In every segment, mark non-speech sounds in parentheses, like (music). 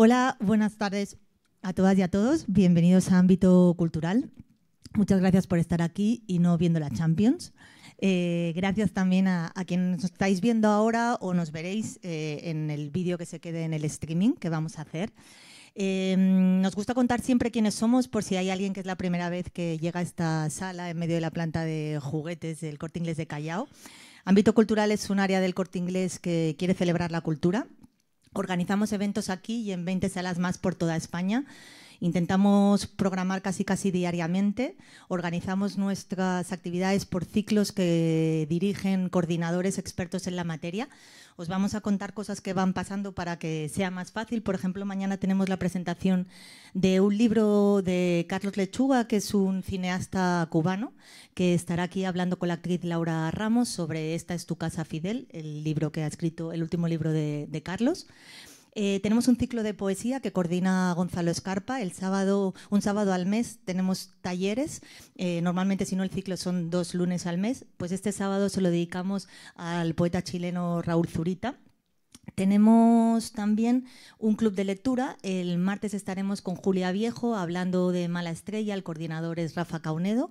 Hola, buenas tardes a todas y a todos. Bienvenidos a Ámbito Cultural. Muchas gracias por estar aquí y no viendo la Champions. Eh, gracias también a, quienes nos estáis viendo ahora o nos veréis eh, en el vídeo que se quede en el streaming que vamos a hacer. Em, nos gusta contar siempre quiénes somos por si hay alguien que es la primera vez que llega a esta sala en medio de la planta de juguetes del Corte Inglés de Callao. Ámbito Cultural es un área del Corte Inglés que quiere celebrar la cultura Organizamos eventos aquí y en 20 salas más por toda España. Intentamos programar casi casi diariamente, organizamos nuestras actividades por ciclos que dirigen coordinadores expertos en la materia. Os vamos a contar cosas que van pasando para que sea más fácil. Por ejemplo, mañana tenemos la presentación de un libro de Carlos Lechuga, que es un cineasta cubano, que estará aquí hablando con la actriz Laura Ramos sobre Esta es tu casa, Fidel, el libro que ha escrito, el último libro de, de Carlos. Eh, tenemos un ciclo de poesía que coordina Gonzalo Escarpa. El sábado, un sábado al mes tenemos talleres. Eh, normalmente, si no, el ciclo son dos lunes al mes. Pues este sábado se lo dedicamos al poeta chileno Raúl Zurita. Tenemos también un club de lectura. El martes estaremos con Julia Viejo hablando de Mala Estrella. El coordinador es Rafa Caunedo.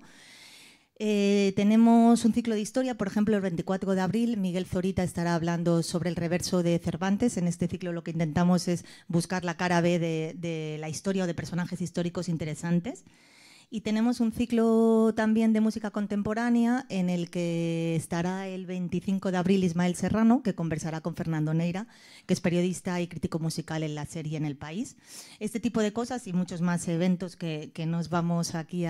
Eh, tenemos un ciclo de historia, por ejemplo, el 24 de abril Miguel Zorita estará hablando sobre el reverso de Cervantes. En este ciclo lo que intentamos es buscar la cara B de, de la historia o de personajes históricos interesantes. Y tenemos un ciclo también de música contemporánea en el que estará el 25 de abril Ismael Serrano, que conversará con Fernando Neira, que es periodista y crítico musical en la serie En el País. Este tipo de cosas y muchos más eventos que, nos vamos aquí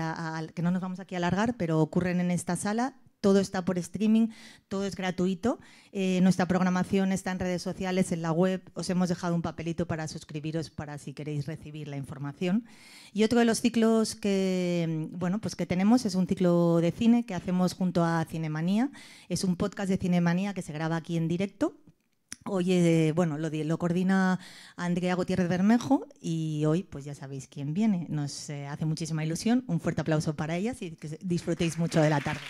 que no nos vamos aquí a alargar, pero ocurren en esta sala todo está por streaming, todo es gratuito. Eh, nuestra programación está en redes sociales, en la web. Os hemos dejado un papelito para suscribiros para si queréis recibir la información. Y otro de los ciclos que, bueno, pues que tenemos es un ciclo de cine que hacemos junto a Cinemanía. Es un podcast de Cinemanía que se graba aquí en directo. Hoy, eh, bueno, lo, coordina Andrea Gutiérrez Bermejo y hoy, pues ya sabéis quién viene. Nos eh, hace muchísima ilusión. Un fuerte aplauso para ellas y que disfrutéis mucho de la tarde.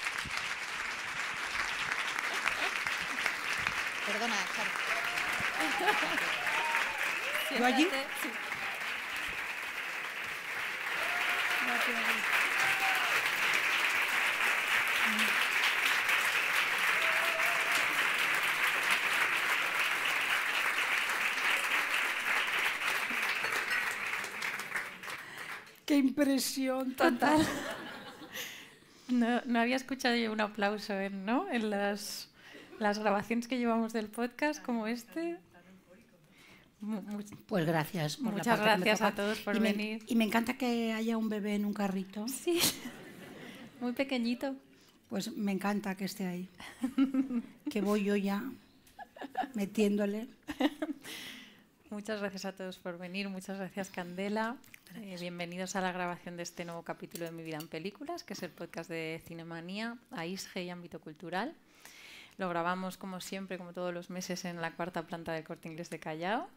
Qué impresión total. No, había escuchado yo un aplauso en, ¿no? en las, las grabaciones que llevamos del podcast como este. Pues gracias. Muchas gracias a todos por venir. y me encanta que haya un bebé en un carrito. Sí, (laughs) muy pequeñito. Pues me encanta que esté ahí. (laughs) que voy yo ya metiéndole. Muchas gracias a todos por venir. Muchas gracias, Candela. Eh, bienvenidos a la grabación de este nuevo capítulo de Mi Vida en Películas, que es el podcast de Cinemanía, AISGE y Ámbito Cultural. Lo grabamos, como siempre, como todos los meses, en la cuarta planta del Corte Inglés de Callao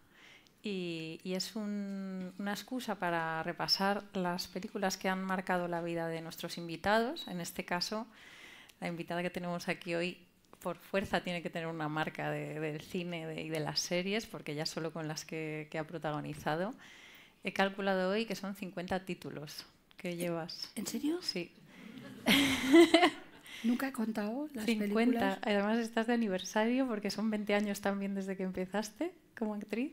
y, es una excusa para repasar las películas que han marcado la vida de nuestros invitados. En este caso, la invitada que tenemos aquí hoy por fuerza tiene que tener una marca del cine y de las series, porque ya solo con las que, ha protagonizado. He calculado hoy que son 50 títulos que llevas. ¿En serio? Sí. (laughs) Nunca he contado las 50. Además estás de aniversario porque son 20 años también desde que empezaste como actriz.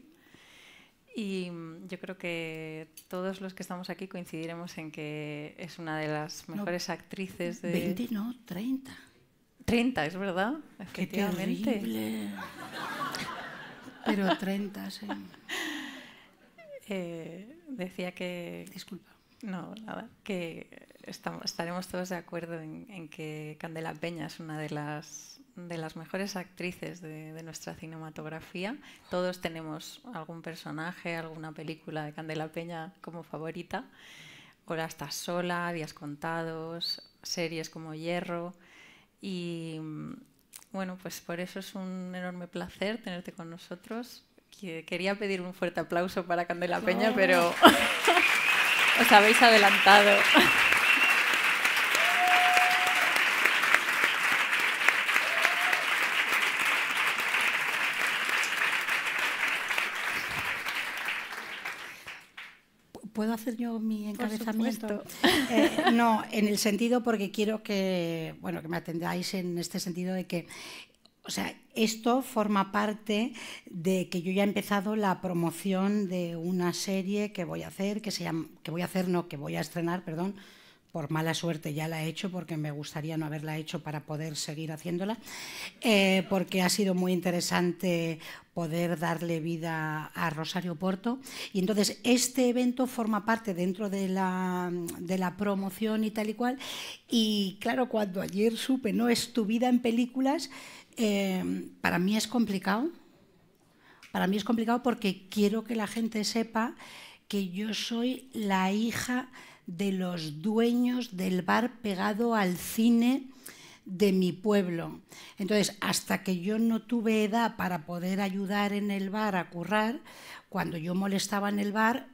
Y mm, yo creo que todos los que estamos aquí coincidiremos en que es una de las mejores actrices de... 20, no, 30. 30, es verdad, efectivamente. terrible. Pero 30, sí. (laughs) Eh, decía que... Disculpa. No, nada, que estaremos todos de acuerdo en que Candela Peña es una de las de las mejores actrices de, nuestra cinematografía. Todos tenemos algún personaje, alguna película de Candela Peña como favorita. Hola, estás sola, días contados, series como Hierro. Y mm, bueno, pues por eso es un enorme placer tenerte con nosotros. Quería pedir un fuerte aplauso para Candela Peña, pero (laughs) os habéis adelantado. ¿Puedo hacer yo mi encabezamiento? Eh, no, en el sentido porque quiero que, bueno, que me atendáis en este sentido de que o sea, esto forma parte de que yo ya he empezado la promoción de una serie que voy a hacer, que se que voy a hacer, no, que voy a estrenar, perdón, por mala suerte ya la he hecho, porque me gustaría no haberla hecho para poder seguir haciéndola, eh, porque ha sido muy interesante poder darle vida a Rosario Porto. Y entonces este evento forma parte dentro de la, de la promoción y tal y cual. Y claro, cuando ayer supe, no es tu vida en películas, eh, para mí es complicado. Para mí es complicado porque quiero que la gente sepa que yo soy la hija de los dueños del bar pegado al cine de mi pueblo. Entonces, hasta que yo no tuve edad para poder ayudar en el bar a currar, cuando yo molestaba en el bar,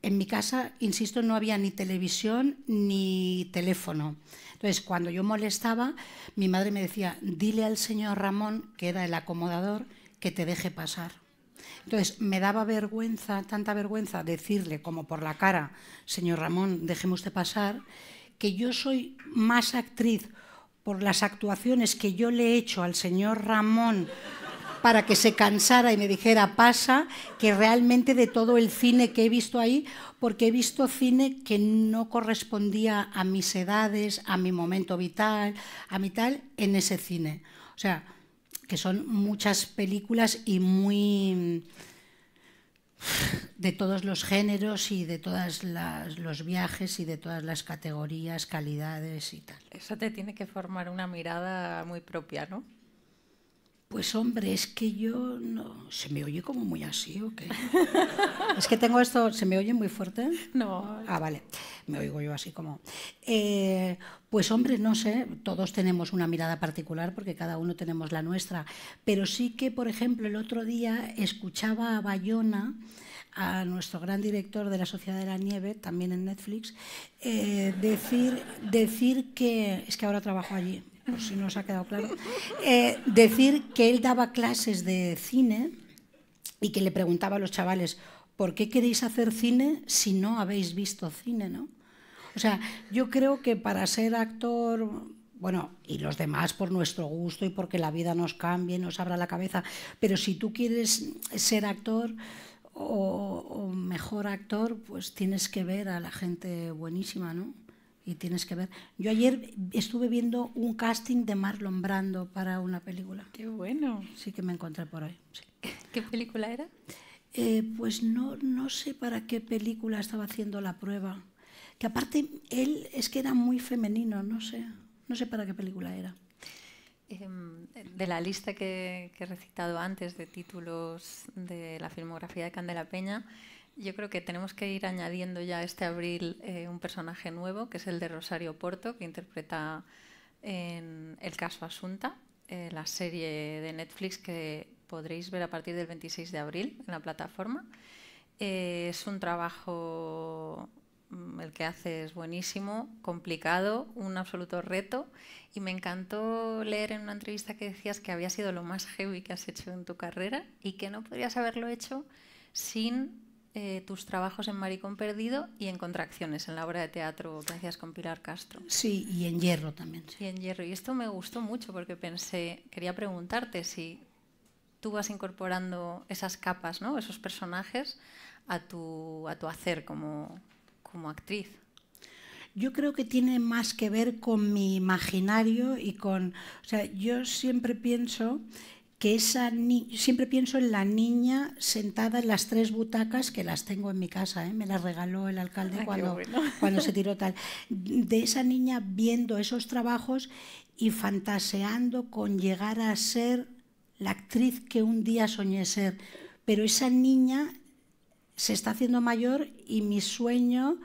en mi casa, insisto, no había ni televisión ni teléfono. Entonces, cuando yo molestaba, mi madre me decía, dile al señor Ramón, que era el acomodador, que te deje pasar. Entonces, me daba vergüenza, tanta vergüenza decirle como por la cara, señor Ramón, dejemos de pasar, que yo soy más actriz por las actuaciones que yo le he hecho al señor Ramón para que se cansara y me dijera pasa, que realmente de todo el cine que he visto ahí, porque he visto cine que no correspondía a mis edades, a mi momento vital, a mi tal, en ese cine. O sea, que son muchas películas y muy mm, de todos los géneros y de todos los viajes y de todas las categorías, calidades y tal. Eso te tiene que formar una mirada muy propia, ¿no? Pues hombre, es que yo no. ¿Se me oye como muy así o qué? (laughs) es que tengo esto. ¿Se me oye muy fuerte? No. Ah, vale. Me oigo yo así como. Eh, pues hombre, no sé. Todos tenemos una mirada particular porque cada uno tenemos la nuestra. Pero sí que, por ejemplo, el otro día escuchaba a Bayona, a nuestro gran director de la Sociedad de la Nieve, también en Netflix, eh, decir, decir que. Es que ahora trabajo allí por si no ha quedado claro, eh, decir que él daba clases de cine y que le preguntaba a los chavales, ¿por qué queréis hacer cine si no habéis visto cine? ¿no? O sea, yo creo que para ser actor, bueno, y los demás por nuestro gusto y porque la vida nos cambie, nos abra la cabeza, pero si tú quieres ser actor o, o mejor actor, pues tienes que ver a la gente buenísima, ¿no? y tienes que ver. Yo ayer estuve viendo un casting de Marlon Brando para una película. Qué bueno. Sí que me encontré por ahí. (laughs) ¿Qué película era? Eh, pues no, no sé para qué película estaba haciendo la prueba. Que aparte él es que era muy femenino, no sé, no sé para qué película era. Em, de la lista que, que he recitado antes de títulos de la filmografía de Candela Peña, yo creo que tenemos que ir añadiendo ya este abril eh, un personaje nuevo, que es el de Rosario Porto, que interpreta en el caso Asunta, eh, la serie de Netflix que podréis ver a partir del 26 de abril en la plataforma. Eh, es un trabajo, mm, el que hace es buenísimo, complicado, un absoluto reto y me encantó leer en una entrevista que decías que había sido lo más heavy que has hecho en tu carrera y que no podrías haberlo hecho sin eh, tus trabajos en Maricón Perdido y en Contracciones, en la obra de teatro que hacías con Pilar Castro. Sí, y en Hierro también. Sí. Y en Hierro. Y esto me gustó mucho porque pensé, quería preguntarte si tú vas incorporando esas capas, ¿no? esos personajes, a tu, a tu hacer como, como actriz. Yo creo que tiene más que ver con mi imaginario y con... O sea, yo siempre pienso que esa ni siempre pienso en la niña sentada en las tres butacas que las tengo en mi casa, ¿eh? me las regaló el alcalde cuando, (laughs) cuando se tiró tal, de esa niña viendo esos trabajos y fantaseando con llegar a ser la actriz que un día soñé ser. Pero esa niña se está haciendo mayor y mi sueño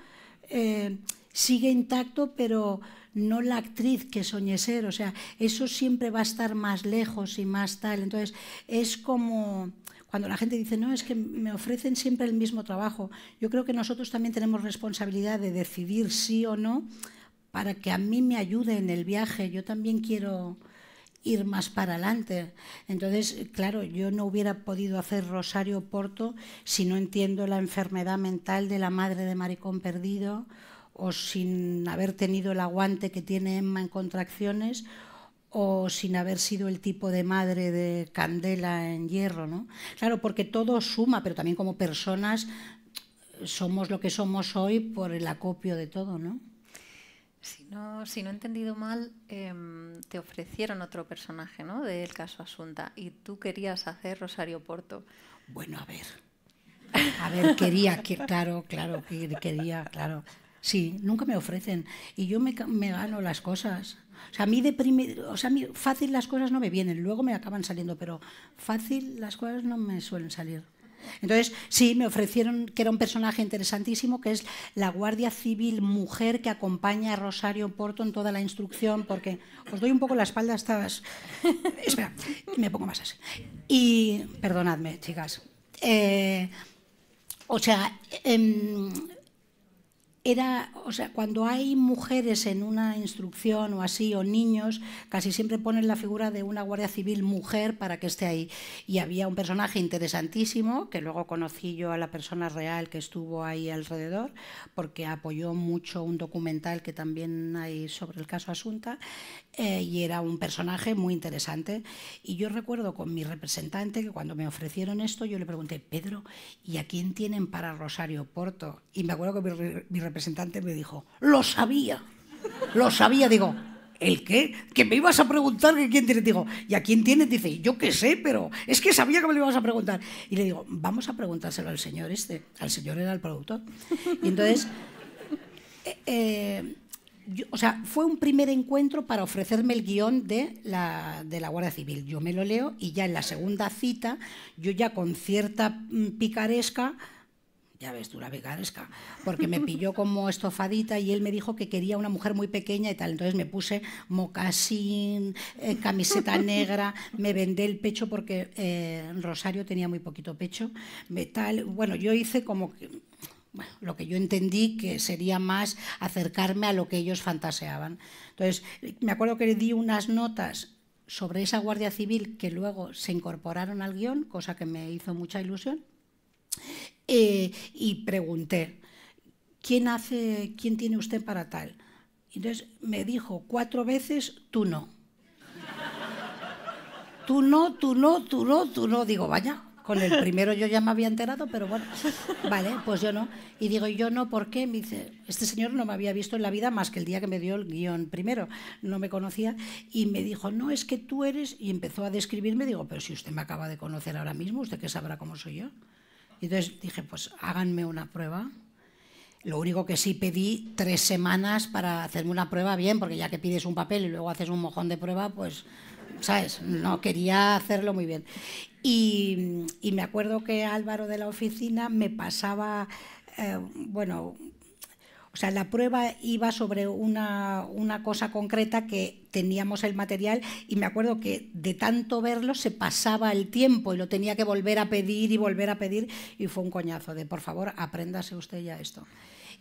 eh, sigue intacto, pero no la actriz que soñé ser. O sea, eso siempre va a estar más lejos y más tal. Entonces, es como cuando la gente dice, no, es que me ofrecen siempre el mismo trabajo. Yo creo que nosotros también tenemos responsabilidad de decidir sí o no para que a mí me ayude en el viaje. Yo también quiero ir más para adelante. Entonces, claro, yo no hubiera podido hacer Rosario Porto si no entiendo la enfermedad mental de la madre de Maricón Perdido o sin haber tenido el aguante que tiene Emma en contracciones o sin haber sido el tipo de madre de Candela en hierro, ¿no? Claro, porque todo suma, pero también como personas somos lo que somos hoy por el acopio de todo, ¿no? Si no, si no he entendido mal, em, te ofrecieron otro personaje, ¿no? Del caso Asunta, y tú querías hacer Rosario Porto. Bueno, a ver. A ver, quería, que, claro, claro, que, quería, claro. Sí, nunca me ofrecen. Y yo me, gano las cosas. O sea, a mí de o a mí fácil las cosas no me vienen, luego me acaban saliendo, pero fácil las cosas no me suelen salir. Entonces, sí, me ofrecieron que era un personaje interesantísimo, que es la Guardia Civil mujer que acompaña a Rosario Porto en toda la instrucción, porque os doy un poco la espalda, estabas... (laughs) Espera, me pongo más así. Y perdonadme, chicas. Eh, o sea, em, era, o sea, cuando hay mujeres en una instrucción o así, o niños, casi siempre ponen la figura de una guardia civil mujer para que esté ahí. Y había un personaje interesantísimo, que luego conocí yo a la persona real que estuvo ahí alrededor, porque apoyó mucho un documental que también hay sobre el caso Asunta, eh, y era un personaje muy interesante. Y yo recuerdo con mi representante que cuando me ofrecieron esto, yo le pregunté, Pedro, ¿y a quién tienen para Rosario Porto? Y me acuerdo que mi, representante me dijo, lo sabía, lo sabía, digo, ¿El qué? Que me ibas a preguntar que quién tiene. Digo, ¿y a quién tienes. Dice, yo qué sé, pero es que sabía que me lo ibas a preguntar. Y le digo, vamos a preguntárselo al señor este. Al señor era el productor. Y entonces, eh, eh, o sea, fue un primer encuentro para ofrecerme el guión de de la Guardia Civil. Yo me lo leo y ya en la segunda cita, yo ya con cierta mm, picaresca ya ves tú la porque me pilló (laughs) como estofadita y él me dijo que quería una mujer muy pequeña y tal. Entonces me puse mocasín, eh, camiseta (laughs) negra, me vendé el pecho porque eh, Rosario tenía muy poquito pecho, metal. Bueno, yo hice como que, lo que yo entendí que sería más acercarme a lo que ellos fantaseaban. Entonces, me acuerdo que le di unas notas sobre esa Guardia Civil que luego se incorporaron al guión, cosa que me hizo mucha ilusión. Eh, y pregunté, ¿quién, hace, ¿quién tiene usted para tal? Y Entonces me dijo cuatro veces, tú no. Tú no, tú no, tú no, tú no. Digo, vaya, con el primero yo ya me había enterado, pero bueno, vale, pues yo no. Y digo, yo no, ¿por qué? Me dice, este señor no me había visto en la vida más que el día que me dio el guión primero, no me conocía, y me dijo, no, es que tú eres, y empezó a describirme, digo, pero si usted me acaba de conocer ahora mismo, ¿usted qué sabrá cómo soy yo? entonces dije, pues háganme una prueba. Lo único que sí pedí tres semanas para hacerme una prueba bien, porque ya que pides un papel y luego haces un mojón de prueba, pues, ¿sabes? No quería hacerlo muy bien. Y, me acuerdo que Álvaro de la oficina me pasaba, eh, bueno, o sea, la prueba iba sobre una, cosa concreta que teníamos el material y me acuerdo que de tanto verlo se pasaba el tiempo y lo tenía que volver a pedir y volver a pedir y fue un coñazo de por favor apréndase usted ya esto.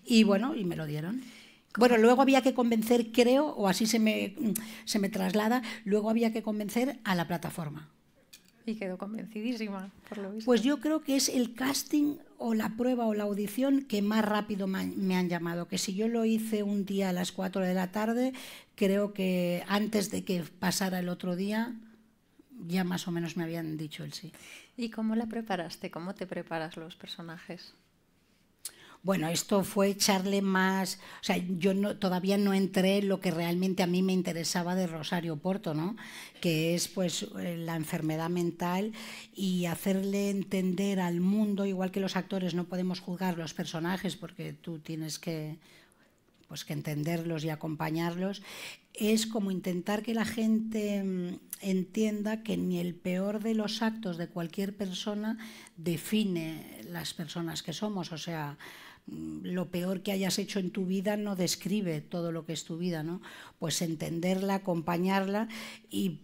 Y bueno, y me lo dieron. Bueno, luego había que convencer, creo, o así se me, se me traslada, luego había que convencer a la plataforma y quedó convencidísima, por lo visto. Pues yo creo que es el casting o la prueba o la audición que más rápido me han llamado, que si yo lo hice un día a las 4 de la tarde, creo que antes de que pasara el otro día ya más o menos me habían dicho el sí. ¿Y cómo la preparaste? ¿Cómo te preparas los personajes? Bueno, esto fue echarle más, o sea, yo no, todavía no entré en lo que realmente a mí me interesaba de Rosario Porto, ¿no? Que es pues eh, la enfermedad mental y hacerle entender al mundo, igual que los actores no podemos juzgar los personajes porque tú tienes que pues, que entenderlos y acompañarlos, es como intentar que la gente mm, entienda que ni el peor de los actos de cualquier persona define las personas que somos. O sea, Mm, lo peor que hayas hecho en tu vida no describe todo lo que es tu vida, ¿no? Pues entenderla, acompañarla y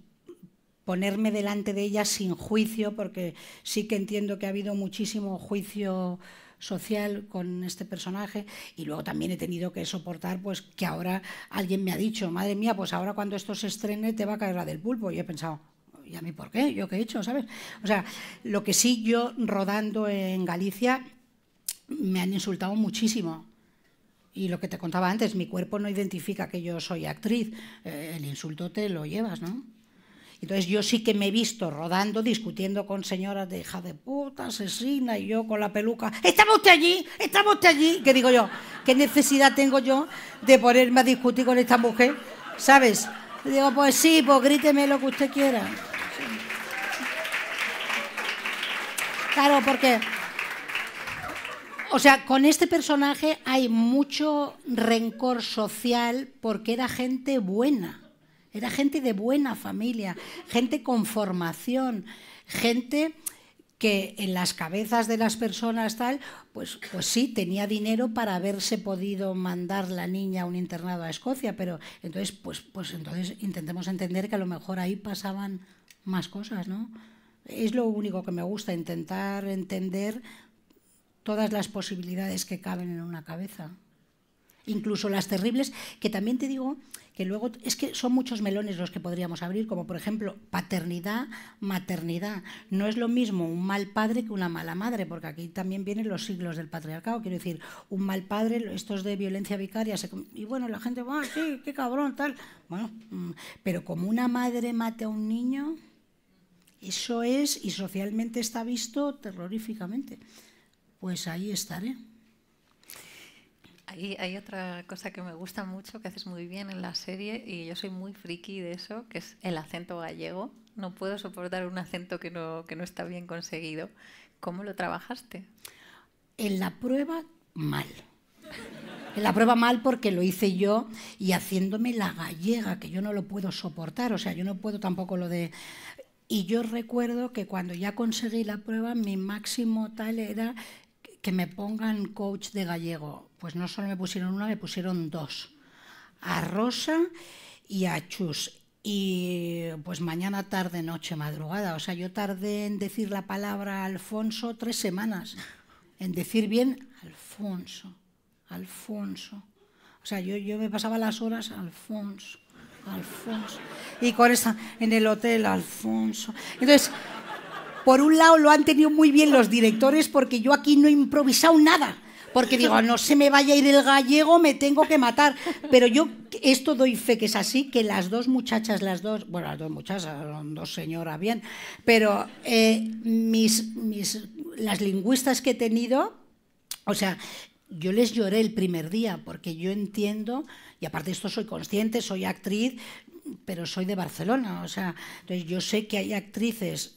ponerme delante de ella sin juicio, porque sí que entiendo que ha habido muchísimo juicio social con este personaje y luego también he tenido que soportar pues que ahora alguien me ha dicho, madre mía, pues ahora cuando esto se estrene te va a caer la del pulpo y he pensado, ¿y a mí por qué? ¿Yo qué he hecho? ¿Sabes? O sea, lo que sí yo rodando en Galicia me han insultado muchísimo. Y lo que te contaba antes, mi cuerpo no identifica que yo soy actriz. Eh, el insulto te lo llevas, ¿no? Entonces yo sí que me he visto rodando, discutiendo con señoras de hija de puta, asesina, y yo con la peluca, estamos usted allí? estamos usted allí? ¿Qué digo yo? ¿Qué necesidad tengo yo de ponerme a discutir con esta mujer? ¿Sabes? Y digo, pues sí, pues gríteme lo que usted quiera. Claro, porque o sea, con este personaje hay mucho rencor social porque era gente buena, era gente de buena familia, gente con formación, gente que en las cabezas de las personas tal, pues, pues sí, tenía dinero para haberse podido mandar la niña a un internado a Escocia, pero entonces, pues, pues entonces intentemos entender que a lo mejor ahí pasaban más cosas, ¿no? Es lo único que me gusta, intentar entender todas las posibilidades que caben en una cabeza. Incluso las terribles, que también te digo que luego es que son muchos melones los que podríamos abrir, como por ejemplo paternidad, maternidad. No es lo mismo un mal padre que una mala madre, porque aquí también vienen los siglos del patriarcado. Quiero decir, un mal padre, esto es de violencia vicaria, y bueno, la gente, va, ah, qué cabrón, tal. Bueno, mm, pero como una madre mate a un niño, eso es, y socialmente está visto terroríficamente pues ahí estaré. Hay, hay, otra cosa que me gusta mucho, que haces muy bien en la serie, y yo soy muy friki de eso, que es el acento gallego. No puedo soportar un acento que no, que no está bien conseguido. ¿Cómo lo trabajaste? En la prueba, mal. En la prueba mal porque lo hice yo y haciéndome la gallega, que yo no lo puedo soportar, o sea, yo no puedo tampoco lo de... Y yo recuerdo que cuando ya conseguí la prueba, mi máximo tal era que me pongan coach de gallego. Pues no solo me pusieron una, me pusieron dos. A Rosa y a Chus. Y pues mañana, tarde, noche, madrugada. O sea, yo tardé en decir la palabra Alfonso tres semanas. En decir bien Alfonso, Alfonso. O sea, yo, yo me pasaba las horas Alfonso, Alfonso. Y con esa, en el hotel Alfonso. Entonces, por un lado lo han tenido muy bien los directores porque yo aquí no he improvisado nada. Porque digo, no se me vaya a ir el gallego, me tengo que matar. Pero yo esto doy fe que es así, que las dos muchachas, las dos, bueno, las dos muchachas, son dos señoras bien, pero eh, mis, las lingüistas que he tenido, o sea, yo les lloré el primer día porque yo entiendo, y aparte de esto soy consciente, soy actriz, pero soy de Barcelona, o sea, yo sé que hay actrices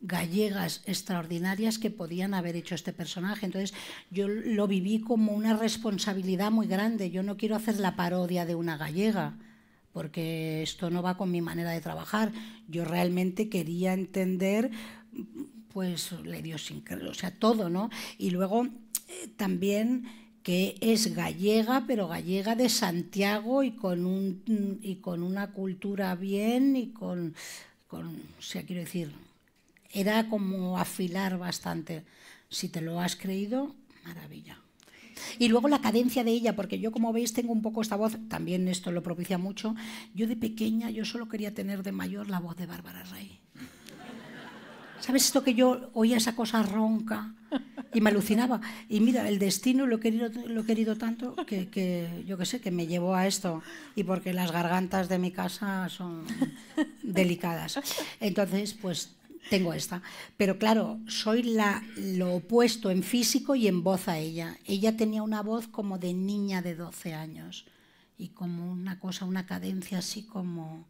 gallegas extraordinarias que podían haber hecho este personaje. Entonces yo lo viví como una responsabilidad muy grande. Yo no quiero hacer la parodia de una gallega, porque esto no va con mi manera de trabajar. Yo realmente quería entender pues le sin idiosincrasia, o sea, todo, ¿no? Y luego eh, también que es gallega, pero gallega de Santiago y con, un, y con una cultura bien y con, con, o sea, quiero decir, era como afilar bastante. Si te lo has creído, maravilla. Y luego la cadencia de ella, porque yo como veis tengo un poco esta voz, también esto lo propicia mucho. Yo de pequeña, yo solo quería tener de mayor la voz de Bárbara Rey. ¿Sabes esto que yo oía esa cosa ronca y me alucinaba? Y mira, el destino lo he querido, lo querido tanto que, que yo qué sé, que me llevó a esto. Y porque las gargantas de mi casa son delicadas. Entonces, pues tengo esta. Pero claro, soy la, lo opuesto en físico y en voz a ella. Ella tenía una voz como de niña de 12 años y como una cosa, una cadencia así como...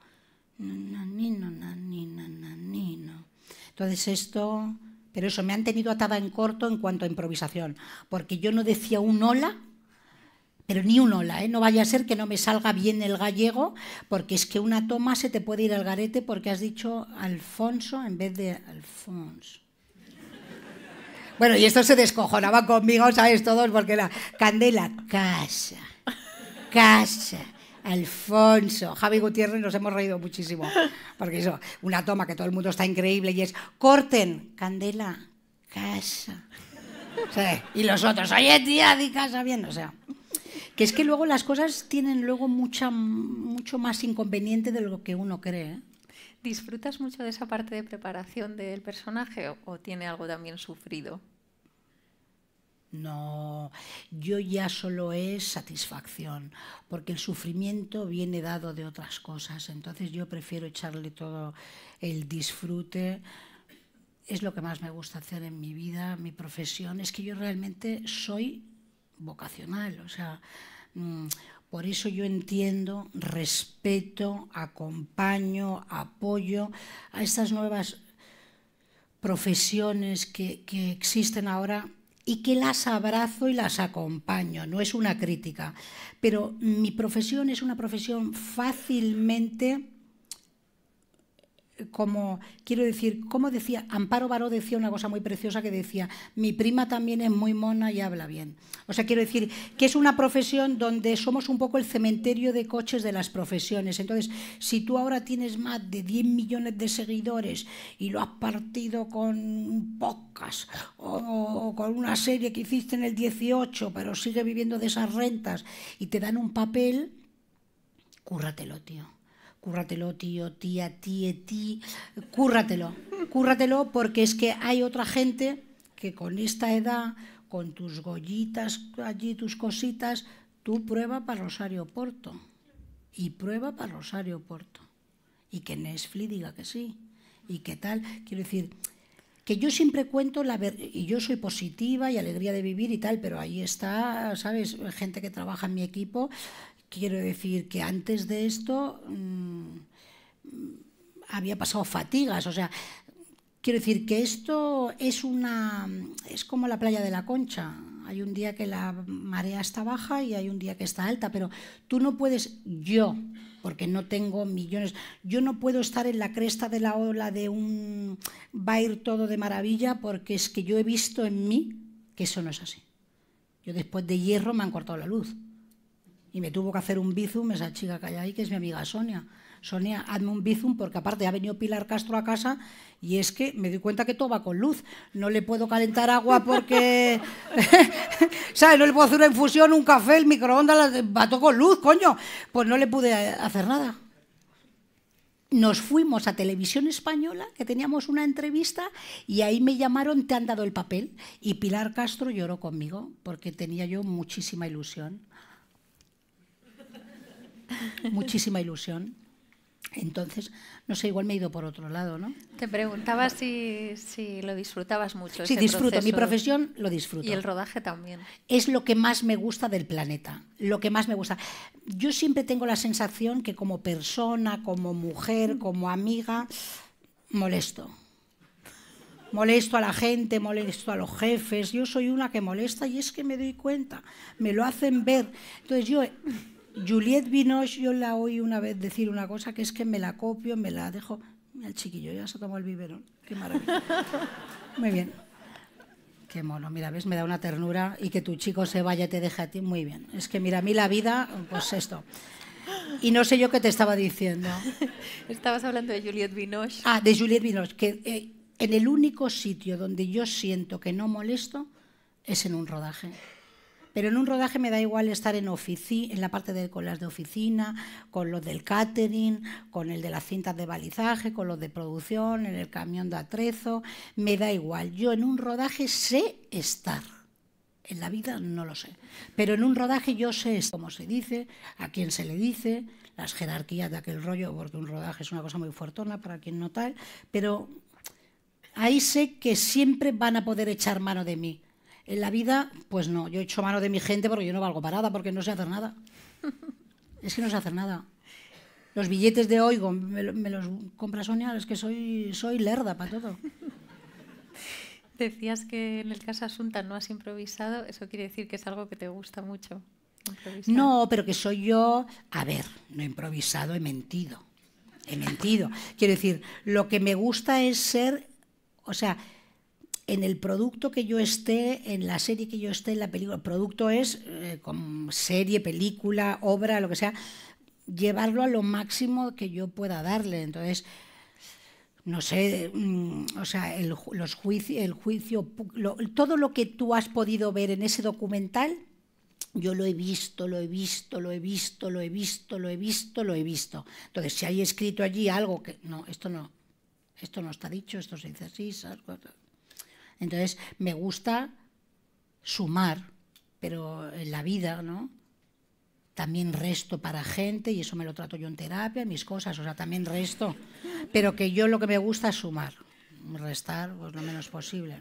Entonces esto... Pero eso, me han tenido atada en corto en cuanto a improvisación, porque yo no decía un hola pero ni un hola, ¿eh? no vaya a ser que no me salga bien el gallego, porque es que una toma se te puede ir al garete porque has dicho Alfonso en vez de Alfonso. Bueno, y esto se descojonaba conmigo, ¿sabes? Todos, porque la Candela, casa, casa. Alfonso, Javi Gutiérrez, nos hemos reído muchísimo, porque eso, una toma que todo el mundo está increíble y es, corten, Candela, casa. y los otros, oye tía, di casa bien, o sea. Que es que luego las cosas tienen luego mucha, mucho más inconveniente de lo que uno cree. ¿eh? ¿Disfrutas mucho de esa parte de preparación del personaje o tiene algo también sufrido? No, yo ya solo es satisfacción, porque el sufrimiento viene dado de otras cosas, entonces yo prefiero echarle todo el disfrute. Es lo que más me gusta hacer en mi vida, mi profesión, es que yo realmente soy vocacional. O sea, mm, por eso yo entiendo, respeto, acompaño, apoyo a estas nuevas profesiones que existen ahora y que las abrazo y las acompaño, no es una crítica, pero mi profesión es una profesión fácilmente como, quiero decir, como decía, Amparo Baró decía una cosa muy preciosa que decía, mi prima también es muy mona y habla bien. O sea, quiero decir que es una profesión donde somos un poco el cementerio de coches de las profesiones. Entonces, si tú ahora tienes más de 10 millones de seguidores y lo has partido con pocas o, con una serie que hiciste en el 18, pero sigue viviendo de esas rentas y te dan un papel, cúrratelo, tío cúrratelo, tío, tía, tía, tía, cúrratelo, cúrratelo porque es que hay otra gente que con esta edad, con tus gollitas allí, tus cositas, tú prueba para Rosario Porto y prueba para Rosario Porto y que Nesfli diga que sí y qué tal, quiero decir que yo siempre cuento la y yo soy positiva y alegría de vivir y tal, pero ahí está, ¿sabes? Gente que trabaja en mi equipo Quiero decir que antes de esto mm, había pasado fatigas, o sea, quiero decir que esto es una es como la playa de la Concha. Hay un día que la marea está baja y hay un día que está alta, pero tú no puedes yo, porque no tengo millones, yo no puedo estar en la cresta de la ola de un va a ir todo de maravilla porque es que yo he visto en mí que eso no es así. Yo después de hierro me han cortado la luz y me tuvo que hacer un bizum esa chica que hay ahí, que es mi amiga Sonia. Sonia, hazme un bizum porque aparte ha venido Pilar Castro a casa y es que me di cuenta que todo va con luz. No le puedo calentar agua porque... (laughs) ¿Sabes? No le puedo hacer una infusión, un café, el microondas, va todo con luz, coño. Pues no le pude hacer nada. Nos fuimos a Televisión Española, que teníamos una entrevista, y ahí me llamaron, te han dado el papel. Y Pilar Castro lloró conmigo, porque tenía yo muchísima ilusión muchísima ilusión. Entonces, no sé, igual me he ido por otro lado, ¿no? Te preguntaba si, lo disfrutabas mucho. Sí, disfruto, mi profesión lo disfruto. Y el rodaje también. Es lo que más me gusta del planeta, lo que más me gusta. Yo siempre tengo la sensación que como persona, como mujer, como amiga, molesto. Molesto a la gente, molesto a los jefes. Yo soy una que molesta y es que me doy cuenta, me lo hacen ver. Entonces yo Juliette Binoche, yo la oí una vez decir una cosa que es que me la copio, me la dejo. El chiquillo ya se tomó el biberón. Qué maravilla. Muy bien. Qué mono, mira, ves, me da una ternura y que tu chico se vaya y te deje a ti. Muy bien. Es que mira, a mí la vida, pues esto. Y no sé yo qué te estaba diciendo. (laughs) Estabas hablando de Juliette Binoche. Ah, de Juliette Binoche, que eh, en el único sitio donde yo siento que no molesto es en un rodaje. Pero en un rodaje me da igual estar en, la parte con las de oficina, con los del catering, con el de las cintas de balizaje, con los de producción, en el camión de atrezo. Me da igual. Yo en un rodaje sé estar. En la vida no lo sé. Pero en un rodaje yo sé cómo se dice, a quién se le dice, las jerarquías de aquel rollo, porque un rodaje es una cosa muy fortuna para quien no tal, pero ahí sé que siempre van a poder echar mano de mí. En la vida, pues no, yo he hecho mano de mi gente porque yo no valgo parada, porque no sé hacer nada. es que no sé hacer nada. Los billetes de oigo me, los compra Sonia, es que soy, soy lerda para todo. Decías que en el caso Asunta no has improvisado, eso quiere decir que es algo que te gusta mucho. No, pero que soy yo, a ver, no he improvisado, he mentido. He mentido. Quiero decir, lo que me gusta es ser, o sea, en el producto que yo esté, en la serie que yo esté, en la película, el producto es eh, con serie, película, obra, lo que sea, llevarlo a lo máximo que yo pueda darle. Entonces, no sé, mm, o sea, el, los juicio, el juicio, todo lo que tú has podido ver en ese documental, yo lo he visto, lo he visto, lo he visto, lo he visto, lo he visto, lo he visto. Entonces, si hay escrito allí algo que, no, esto no, esto no está dicho, esto se dice así, salgo, entonces, me gusta sumar, pero en la vida, ¿no? También resto para gente, y eso me lo trato yo en terapia, mis cosas, o sea, también resto. Pero que yo lo que me gusta es sumar, restar, pues lo menos posible.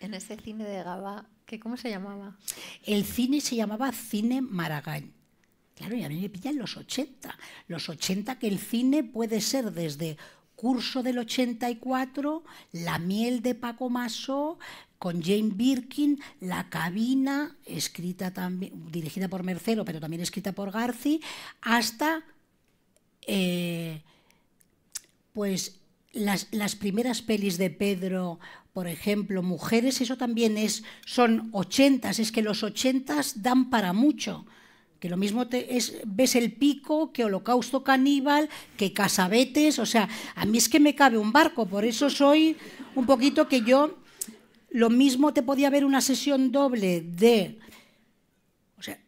En ese cine de Gaba, ¿qué, ¿cómo se llamaba? El cine se llamaba Cine Maragall. Claro, y a mí me pillan los 80. Los 80 que el cine puede ser desde curso del 84, La miel de Paco Masó, con Jane Birkin, La cabina, escrita también, dirigida por Mercero, pero también escrita por Garci, hasta eh, pues las, las, primeras pelis de Pedro, por ejemplo, Mujeres, eso también es, son ochentas, es que los ochentas dan para mucho que lo mismo te es, ves el pico, que Holocausto Caníbal, que Casabetes, o sea, a mí es que me cabe un barco, por eso soy un poquito que yo, lo mismo te podía ver una sesión doble de, o sea,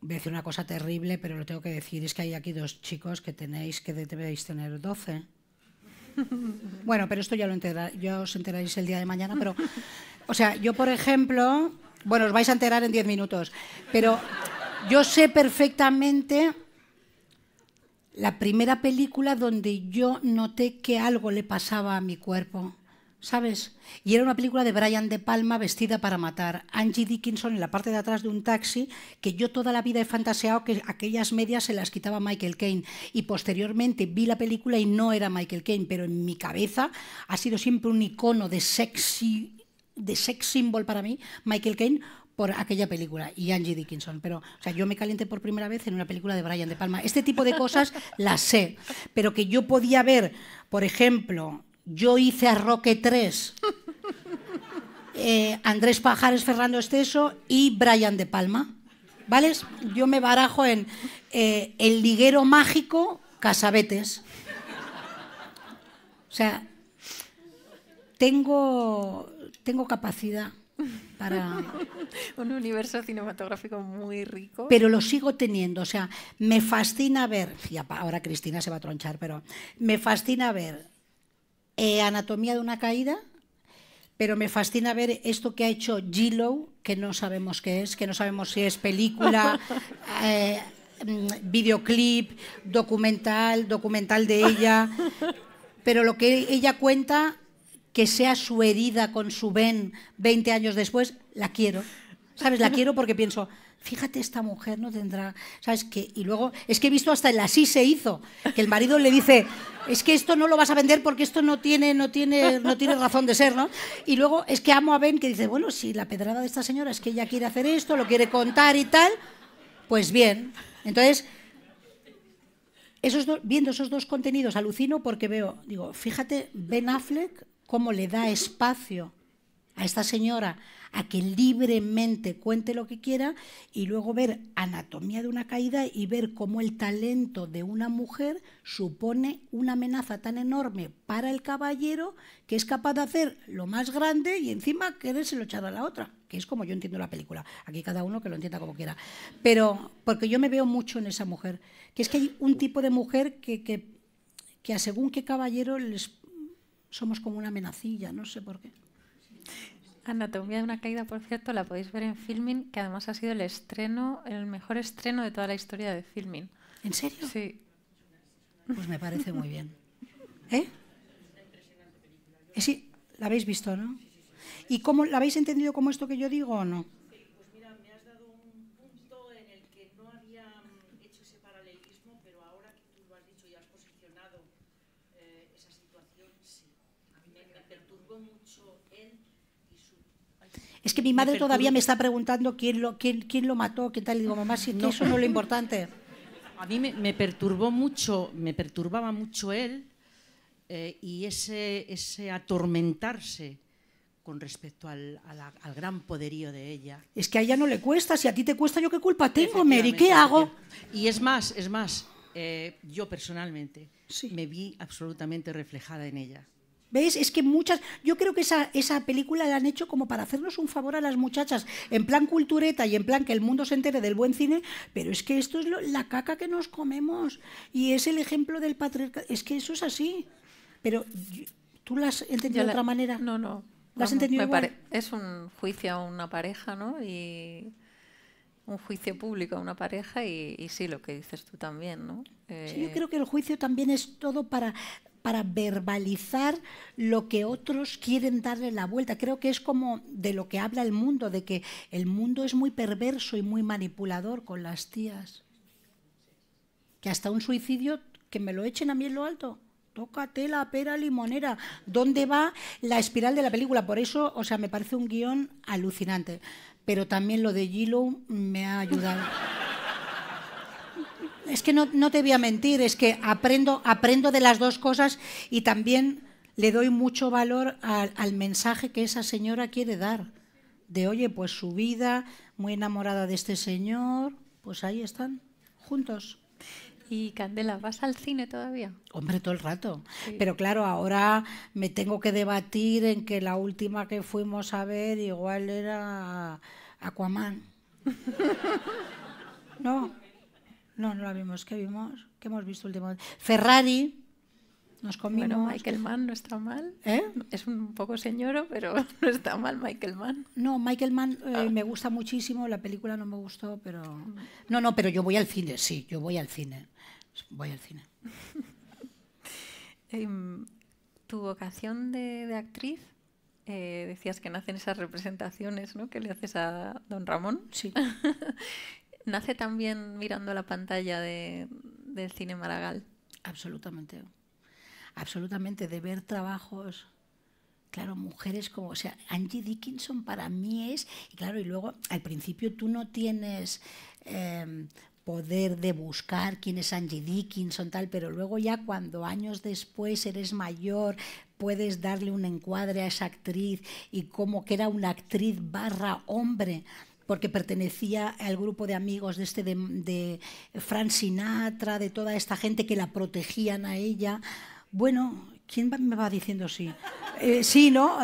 voy a decir una cosa terrible, pero lo tengo que decir, es que hay aquí dos chicos que tenéis, que debéis tener 12. (laughs) Bueno, pero esto ya lo enterar, ya os enteraréis el día de mañana, pero, o sea, yo por ejemplo, bueno, os vais a enterar en 10 minutos, pero yo sé perfectamente la primera película donde yo noté que algo le pasaba a mi cuerpo, ¿sabes? Y era una película de Brian De Palma vestida para matar. Angie Dickinson en la parte de atrás de un taxi, que yo toda la vida he fantaseado que aquellas medias se las quitaba Michael Caine. Y posteriormente vi la película y no era Michael Caine, pero en mi cabeza ha sido siempre un icono de sexy de sex symbol para mí, Michael Caine, por aquella película y Angie Dickinson. Pero, o sea, yo me calenté por primera vez en una película de Brian De Palma. Este tipo de cosas (laughs) las sé, pero que yo podía ver, por ejemplo, yo hice a Roque 3, (laughs) eh, Andrés Pajares, Fernando Esteso y Brian De Palma. ¿Vale? Yo me barajo en eh, El liguero mágico, Casabetes. O sea, tengo, tengo capacidad. Para... (laughs) un universo cinematográfico muy rico. Pero lo sigo teniendo, o sea, me fascina ver, ahora Cristina se va a tronchar, pero me fascina ver eh, Anatomía de una caída, pero me fascina ver esto que ha hecho Gillo, que no sabemos qué es, que no sabemos si es película. (laughs) Eh, mm, videoclip, documental, documental de ella, pero lo que ella cuenta que sea su herida con su Ben 20 años después, la quiero. ¿Sabes? La quiero porque pienso, fíjate, esta mujer no tendrá. ¿Sabes qué? Y luego, es que he visto hasta el así se hizo, que el marido le dice, es que esto no lo vas a vender porque esto no tiene, no tiene, no tiene razón de ser, ¿no? Y luego es que amo a Ben que dice, bueno, si la pedrada de esta señora es que ella quiere hacer esto, lo quiere contar y tal, pues bien. Entonces, esos viendo esos dos contenidos, alucino porque veo, digo, fíjate, Ben Affleck cómo le da espacio a esta señora a que libremente cuente lo que quiera y luego ver anatomía de una caída y ver cómo el talento de una mujer supone una amenaza tan enorme para el caballero que es capaz de hacer lo más grande y encima quererse lo echar a la otra, que es como yo entiendo la película. Aquí cada uno que lo entienda como quiera. Pero porque yo me veo mucho en esa mujer, que es que hay un tipo de mujer que, que, que a según qué caballero les somos como una amenacilla, no sé por qué. Anatomía de una caída, por cierto, la podéis ver en Filming, que además ha sido el estreno, el mejor estreno de toda la historia de Filming. ¿En serio? Sí. Pues me parece muy bien. ¿Eh? Sí, la habéis visto, ¿no? ¿Y cómo la habéis entendido como esto que yo digo o no? que mi madre todavía me está preguntando quién lo, quién, quién lo mató, qué tal. Y digo, mamá, si eso no es lo importante. A mí me, perturbó mucho, me perturbaba mucho él eh, y ese, ese atormentarse con respecto al, al, gran poderío de ella. Es que a ella no le cuesta, si a ti te cuesta, ¿yo qué culpa tengo, Mary? ¿Qué hago? Y es más, es más, eh, yo personalmente me vi absolutamente reflejada en ella. Es que muchas. Yo creo que esa, película la han hecho como para hacernos un favor a las muchachas, en plan cultureta y en plan que el mundo se entere del buen cine, pero es que esto es la caca que nos comemos y es el ejemplo del patriarcado. Es que eso es así. Pero tú la has entendido de otra manera. No, no. Es un juicio a una pareja, ¿no? Y un juicio público a una pareja y, sí, lo que dices tú también, ¿no? sí, yo eh, creo que el juicio también es todo para para verbalizar lo que otros quieren darle la vuelta. Creo que es como de lo que habla el mundo, de que el mundo es muy perverso y muy manipulador con las tías. Que hasta un suicidio, que me lo echen a mí en lo alto. Tócate la pera limonera. ¿Dónde va la espiral de la película? Por eso, o sea, me parece un guión alucinante. Pero también lo de Gilo me ha ayudado es que no, te voy a mentir, es que aprendo, aprendo de las dos cosas y también le doy mucho valor al, mensaje que esa señora quiere dar. De, oye, pues su vida, muy enamorada de este señor, pues ahí están, juntos. Y Candela, ¿vas al cine todavía? Hombre, todo el rato. Pero claro, ahora me tengo que debatir en que la última que fuimos a ver igual era Aquaman. (laughs) no, no, no la vimos. ¿Qué vimos? ¿Qué hemos visto últimamente? Ferrari. Nos comimos. Bueno, Michael Mann no está mal. ¿Eh? Es un poco señoro, pero (laughs) no está mal Michael Mann. No, Michael Mann eh, ah. me gusta muchísimo. La película no me gustó, pero. Mm. No, no, pero yo voy al cine, sí, yo voy al cine. Voy al cine. (laughs) Em, tu vocación de, de actriz, eh, decías que nacen esas representaciones ¿no? que le haces a don Ramón. Sí. (laughs) nace también mirando la pantalla de, del cine Maragall. Absolutamente. Absolutamente, de ver trabajos claro, mujeres como, o sea, Angie Dickinson para mí es, y claro, y luego al principio tú no tienes em, poder de buscar quién es Angie Dickinson, tal, pero luego ya cuando años después eres mayor, puedes darle un encuadre a esa actriz y como que era una actriz barra hombre porque pertenecía al grupo de amigos de, este, de, Sinatra, de toda esta gente que la protegían a ella. Bueno, ¿quién me va diciendo sí? Eh, sí, ¿no?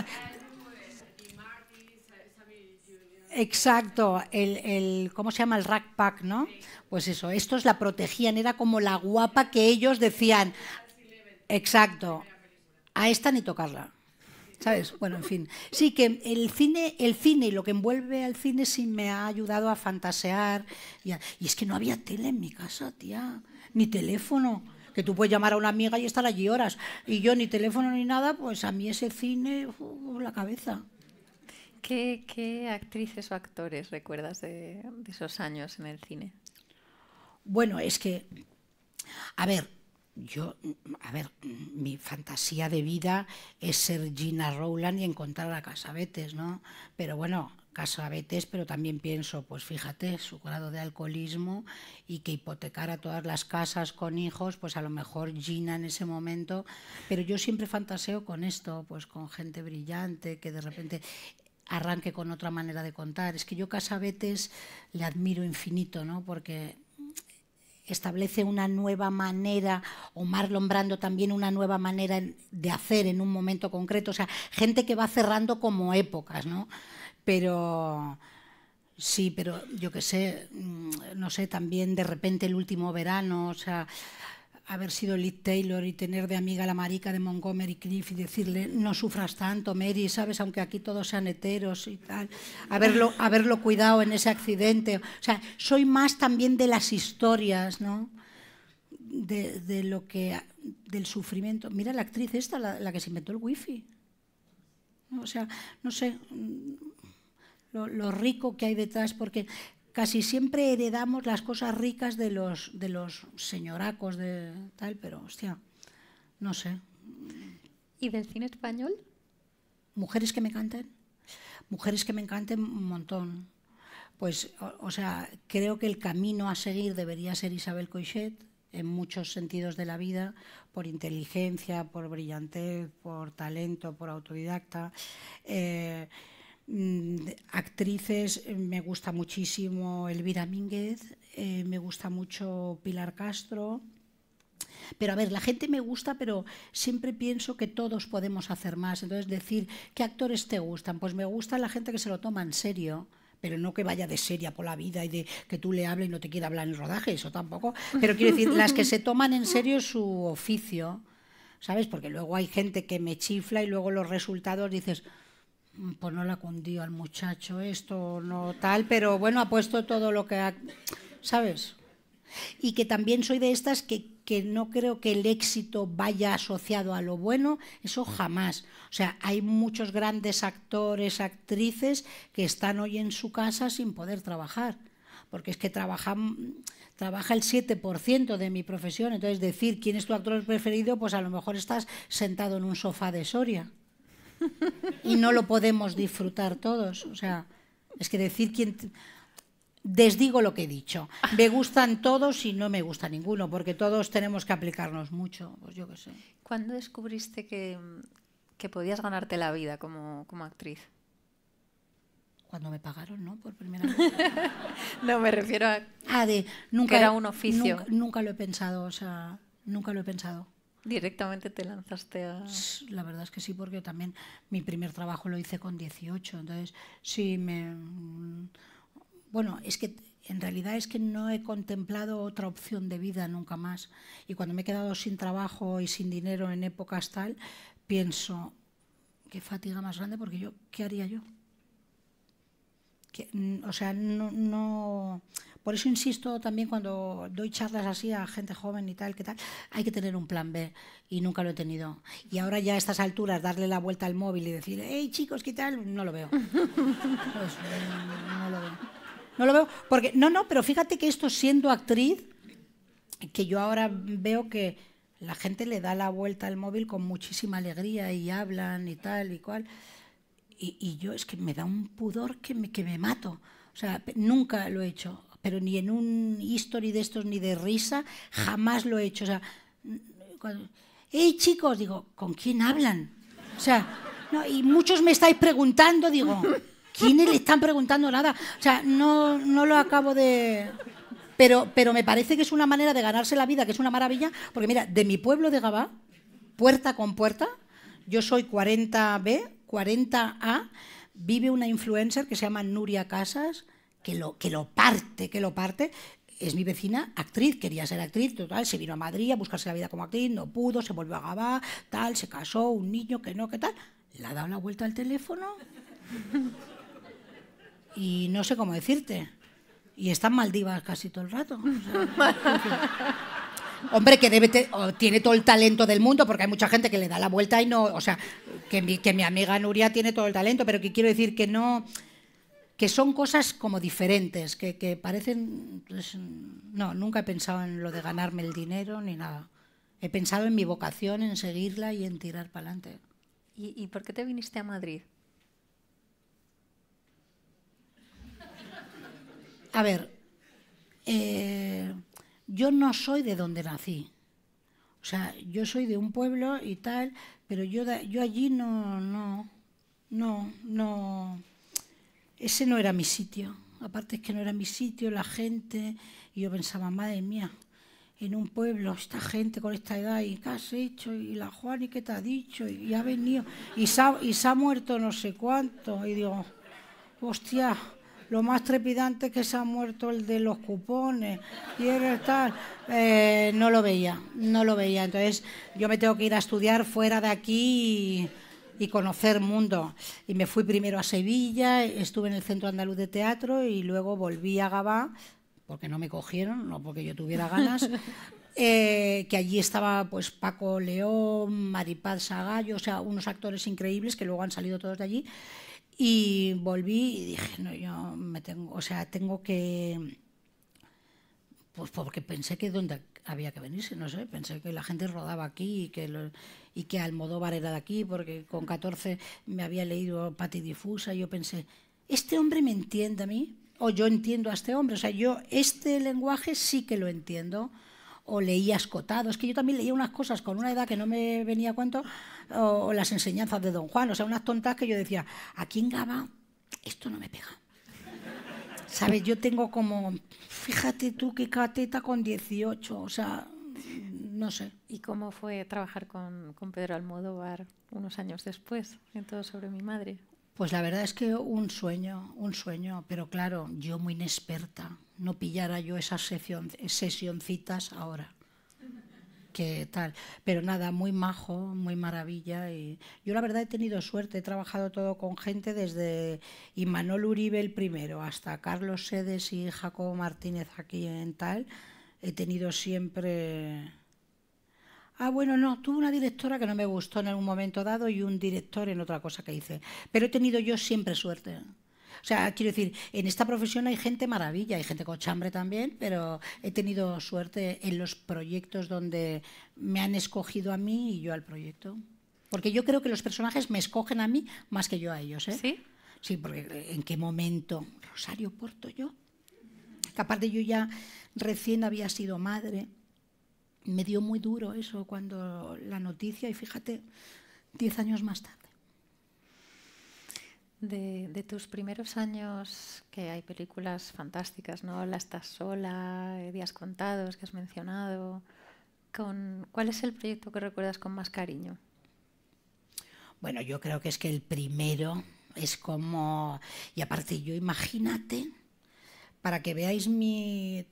Exacto, el, ¿cómo se llama? El Rack Pack, ¿no? Pues eso, estos la protegían, era como la guapa que ellos decían. Exacto, a esta ni tocarla. ¿Sabes? Bueno, en fin. Sí, que el cine, el cine y lo que envuelve al cine sí me ha ayudado a fantasear. Y, es que no había tele en mi casa, tía, ni teléfono que tú puedes llamar a una amiga y estar allí horas. Y yo ni teléfono ni nada, pues a mí ese cine, la cabeza. ¿Qué, actrices o actores recuerdas de, esos años en el cine? Bueno, es que, a ver, yo, a ver, mi fantasía de vida es ser Gina Rowland y encontrar a Casabetes, ¿no? Pero bueno, Casabetes, pero también pienso, pues fíjate, su grado de alcoholismo y que hipotecara todas las casas con hijos, pues a lo mejor Gina en ese momento. Pero yo siempre fantaseo con esto, pues con gente brillante que de repente arranque con otra manera de contar. Es que yo Casabetes le admiro infinito, ¿no? Porque establece una nueva manera, o Marlon también una nueva manera de hacer en un momento concreto, o sea, gente que va cerrando como épocas, ¿no? Pero... Sí, pero yo qué sé, mm, no sé, también de repente el último verano, o sea, haber sido Lee Taylor y tener de amiga a la marica de Montgomery Cliff y decirle no sufras tanto, Mary, sabes, aunque aquí todos sean heteros y tal, haberlo, haberlo cuidado en ese accidente. O sea, soy más también de las historias, ¿no? De, lo que, del sufrimiento. Mira la actriz esta, la, que se inventó el wifi. O sea, no sé lo rico que hay detrás, porque casi siempre heredamos las cosas ricas de los, de los señoracos, de tal, pero hostia, no sé. ¿Y del cine español? Mujeres que me canten. Mujeres que me encanten un montón. Pues, o, sea, creo que el camino a seguir debería ser Isabel Coixet en muchos sentidos de la vida, por inteligencia, por brillantez, por talento, por autodidacta. Eh, Mm, actrices, eh, me gusta muchísimo Elvira Mínguez, eh, me gusta mucho Pilar Castro. Pero a ver, la gente me gusta, pero siempre pienso que todos podemos hacer más. Entonces, decir, ¿qué actores te gustan? Pues me gusta la gente que se lo toma en serio pero no que vaya de seria por la vida y de que tú le hables y no te quiera hablar en el rodaje, eso tampoco. Pero quiero decir, las que se toman en serio su oficio, ¿sabes? Porque luego hay gente que me chifla y luego los resultados dices, pues no la cundió al muchacho esto, no tal, pero bueno, ha puesto todo lo que ha, ¿sabes? Y que también soy de estas que, que no creo que el éxito vaya asociado a lo bueno, eso mm. jamás. O sea, hay muchos grandes actores, actrices que están hoy en su casa sin poder trabajar, porque es que trabaja el 7% de mi profesión, entonces decir quién es tu actor preferido, pues a lo mejor estás sentado en un sofá de Soria. (laughs) y no lo podemos disfrutar todos. O sea, es que decir quién... Desdigo lo que he dicho. Me gustan todos y no me gusta ninguno, porque todos tenemos que aplicarnos mucho. Pues yo qué sé. ¿Cuándo descubriste que, podías ganarte la vida como, como actriz? cuando me pagaron, ¿no? Por primera vez. (laughs) no, me refiero a... Ah, de... Nunca, que era un oficio. nunca, lo he pensado, o sea, nunca lo he pensado. Directamente te lanzaste a... La verdad es que sí, porque también mi primer trabajo lo hice con 18, entonces sí me... Mm, bueno, es que en realidad es que no he contemplado otra opción de vida nunca más. Y cuando me he quedado sin trabajo y sin dinero en épocas tal, pienso, qué fatiga más grande, porque yo, ¿qué haría yo? Mm, o sea, no, no, por eso insisto también cuando doy charlas así a gente joven y tal, que tal, hay que tener un plan B y nunca lo he tenido. Y ahora ya a estas alturas darle la vuelta al móvil y decir, hey chicos, ¿qué tal? No lo veo. (laughs) Pues, mm, no lo veo. No lo veo porque, no, no, pero fíjate que esto siendo actriz, que yo ahora veo que la gente le da la vuelta al móvil con muchísima alegría y hablan y tal y cual. Y, yo es que me da un pudor que me, que me mato. O sea, nunca lo he hecho pero ni en un history de estos ni de risa, jamás lo he hecho. O sea, hey chicos, digo, ¿con quién hablan? O sea, y muchos me estáis preguntando, digo, ¿quiénes le están preguntando nada? O sea, no, lo acabo de... Pero, pero me parece que es una manera de ganarse la vida, que es una maravilla, porque mira, de mi pueblo de Gabá, puerta con puerta, yo soy 40B, 40A, vive una influencer que se llama Nuria Casas, que lo, que lo parte, que lo parte. Es mi vecina, actriz, quería ser actriz, total, se vino a Madrid a buscarse la vida como actriz, no pudo, se volvió a Gabá, tal, se casó, un niño, que no, que tal. Le ha dado la vuelta al teléfono y no sé cómo decirte. Y están Maldivas casi todo el rato. hombre, que debe tiene todo el talento del mundo, porque hay mucha gente que le da la vuelta y no. O sea, que que mi amiga Nuria tiene todo el talento, pero que quiero decir que no que son cosas como diferentes, que, parecen... Pues, no, nunca he pensado en lo de ganarme el dinero ni nada. He pensado en mi vocación, en seguirla y en tirar para adelante. ¿Y, por qué te viniste a Madrid? A ver, eh, yo no soy de donde nací. O sea, yo soy de un pueblo y tal, pero yo, yo allí no, no, no, no ese no era mi sitio. Aparte es que no era mi sitio, la gente, y yo pensaba, madre mía, en un pueblo, esta gente con esta edad, ¿y qué has hecho? ¿Y la Juan y qué te ha dicho? ¿Y, ha venido? ¿Y se ha, y ha muerto no sé cuánto? Y digo, hostia, lo más trepidante es que se ha muerto el de los cupones y era tal. Eh, no lo veía, no lo veía. Entonces yo me tengo que ir a estudiar fuera de aquí y y conocer mundo. Y me fui primero a Sevilla, estuve en el Centro Andaluz de Teatro y luego volví a Gabá, porque no me cogieron, no porque yo tuviera ganas, (laughs) eh, que allí estaba pues Paco León, Maripaz Sagallo, o sea, unos actores increíbles que luego han salido todos de allí. Y volví y dije, no, yo me tengo, o sea, tengo que. Pues porque pensé que donde había que venirse, no sé, pensé que la gente rodaba aquí y que. los y que Almodóvar era de aquí, porque con 14 me había leído Difusa, y yo pensé, ¿este hombre me entiende a mí? O yo entiendo a este hombre, o sea, yo este lenguaje sí que lo entiendo o leía escotado. Es que yo también leía unas cosas con una edad que no me venía a cuento, o, las enseñanzas de Don Juan, o sea, unas tontas que yo decía, aquí en Gaba esto no me pega. ¿Sabes? Yo tengo como, fíjate tú qué cateta con 18, o sea, no sé. ¿Y cómo fue trabajar con, Pedro Almodóvar unos años después en Todo sobre mi madre? Pues la verdad es que un sueño, un sueño, pero claro, yo muy inexperta, no pillara yo esas sesión, sesioncitas ahora. Que tal. Pero nada, muy majo, muy maravilla. Y yo la verdad he tenido suerte, he trabajado todo con gente desde Imanol Uribe el primero hasta Carlos Sedes y Jacobo Martínez aquí en tal, he tenido siempre... Ah, bueno, no, tuve una directora que no me gustó en algún momento dado y un director en otra cosa que hice. Pero he tenido yo siempre suerte. O sea, quiero decir, en esta profesión hay gente maravilla, hay gente cochambre también, pero he tenido suerte en los proyectos donde me han escogido a mí y yo al proyecto. Porque yo creo que los personajes me escogen a mí más que yo a ellos. ¿eh? ¿Sí? Sí, porque ¿en qué momento? Rosario Porto yo que aparte yo ya recién había sido madre. Me dio muy duro eso cuando la noticia, y fíjate, diez años más tarde. De, tus primeros años, que hay películas fantásticas, ¿no? La estás sola, eh, Días contados, que has mencionado. ¿Cuál es el proyecto que recuerdas con más cariño? Bueno, yo creo que es que el primero es como... Y aparte yo, imagínate para que veáis mi...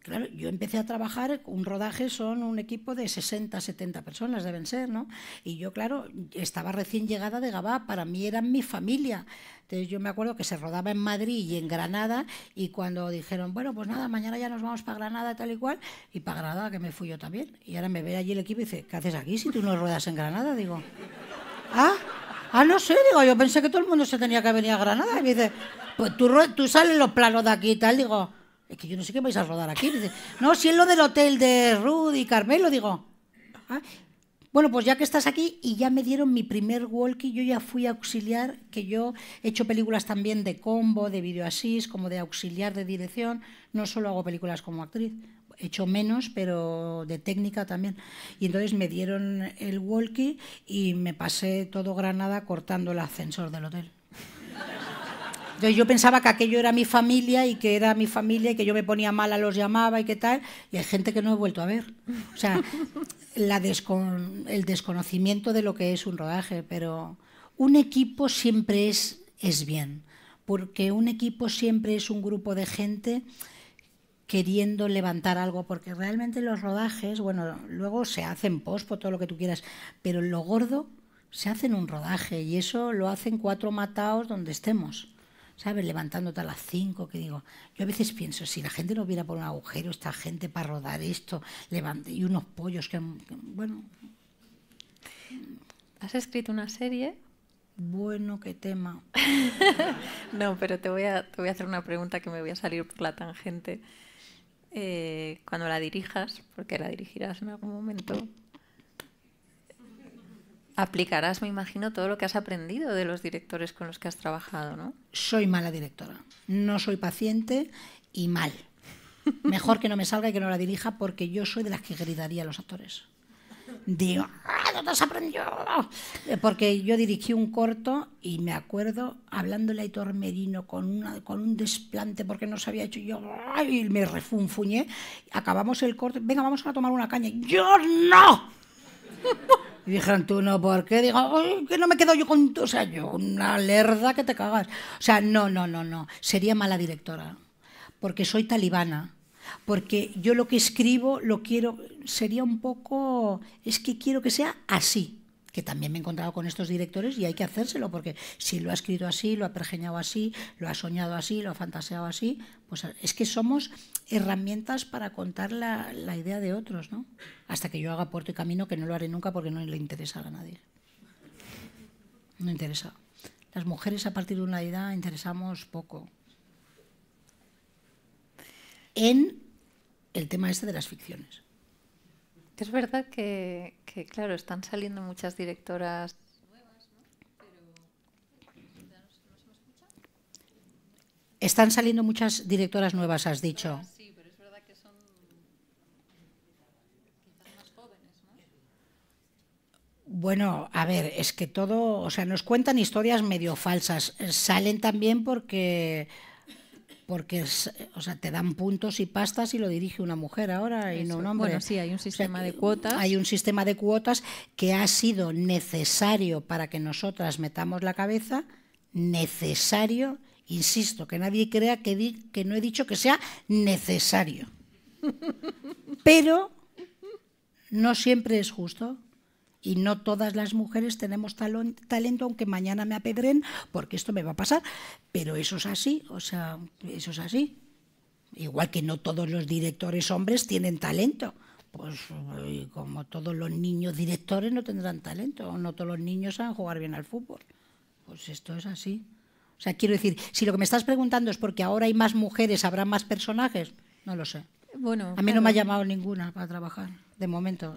claro, yo empecé a trabajar, un rodaje son un equipo de 60, 70 personas, deben ser, ¿no? Y yo, claro, estaba recién llegada de Gabá, para mí eran mi familia. Entonces yo me acuerdo que se rodaba en Madrid y en Granada y cuando dijeron, bueno, pues nada, mañana ya nos vamos para Granada tal y cual, y para Granada que me fui yo también. Y ahora me ve allí el equipo y dice, ¿qué haces aquí si tú no ruedas en Granada? Digo, ¿ah? Ah, no sé, digo, yo pensé que todo el mundo se tenía que venir a Granada. Y me dice, pues tú, tú sales los planos de aquí y tal. Digo, es que yo no sé qué vais a rodar aquí. Dice, no, si es lo del hotel de Rudy y Carmelo, digo. Ah, bueno, pues ya que estás aquí y ya me dieron mi primer walkie, yo ya fui auxiliar, que yo he hecho películas también de combo, de video como de auxiliar de dirección, no solo hago películas como actriz hecho menos, pero de técnica también. Y entonces me dieron el walkie y me pasé todo Granada cortando el ascensor del hotel. Entonces yo pensaba que aquello era mi familia y que era mi familia y que yo me ponía mala, los llamaba y qué tal. Y hay gente que no he vuelto a ver. O sea, la el desconocimiento de lo que es un rodaje. Pero un equipo siempre es, es bien, porque un equipo siempre es un grupo de gente queriendo levantar algo, porque realmente los rodajes, bueno, luego se hacen pospo, todo lo que tú quieras, pero lo gordo se hace en un rodaje y eso lo hacen cuatro mataos donde estemos. ¿Sabes? Levantándote a las cinco, que digo. Yo a veces pienso, si la gente no hubiera por un agujero, esta gente para rodar esto, levante, y unos pollos que, Bueno. ¿Has escrito una serie? Bueno, qué tema. (laughs) no, pero te voy, a, te voy a hacer una pregunta que me voy a salir por la tangente. Eh, cuando la dirijas, porque la dirigirás en algún momento, aplicarás, me imagino, todo lo que has aprendido de los directores con los que has trabajado, ¿no? Soy mala directora, no soy paciente y mal. Mejor que no me salga y que no la dirija porque yo soy de las que gritaría a los actores. Digo, eh, porque yo dirigí un corto y me acuerdo hablándole a Hitor Merino con, una, con un desplante porque no se había hecho. Yo y me refunfuñé. Acabamos el corto. Venga, vamos a tomar una caña. ¡Yo no! Y dijeron, tú no, ¿por qué? que no me quedo yo con... O sea, yo, una lerda que te cagas. O sea, no, no, no, no. Sería mala directora. Porque soy talibana porque yo lo que escribo lo quiero, sería un poco, es que quiero que sea así, que también me he encontrado con estos directores y hay que hacérselo, porque si lo ha escrito así, lo ha pergeñado así, lo ha soñado así, lo ha fantaseado así, pues es que somos herramientas para contar la, la idea de otros, ¿no? Hasta que yo haga puerto y camino, que no lo haré nunca porque no le interesa a nadie. No interesa. Las mujeres a partir de una edad interesamos poco en el tema este de las ficciones. Es verdad que, claro, están saliendo muchas directoras nuevas, ¿no? Están saliendo muchas directoras nuevas, has dicho. Sí, pero es verdad que son más jóvenes, ¿no? Bueno, a ver, es que todo, o sea, nos cuentan historias medio falsas. Salen también porque porque o sea, te dan puntos y pastas y lo dirige una mujer ahora y no un hombre. Bueno, sí, hay un sistema de cuotas. Hay un sistema de cuotas que ha sido necesario para que nosotras metamos la cabeza, necesario, insisto, que nadie crea que, que no he dicho que sea necesario. (laughs) Pero no siempre es justo y no todas las mujeres tenemos talento, aunque mañana me apedren, porque esto me va a pasar, pero eso es así, o sea, eso es así. Igual que no todos los directores hombres tienen talento. Pues como todos los niños directores no tendrán talento, no todos los niños saben jugar bien al fútbol. Pues esto es así. O sea, quiero decir, si lo que me estás preguntando es porque ahora hay más mujeres, ¿habrá más personajes? No lo sé. Bueno, a mí no me ha llamado ninguna para trabajar, de momento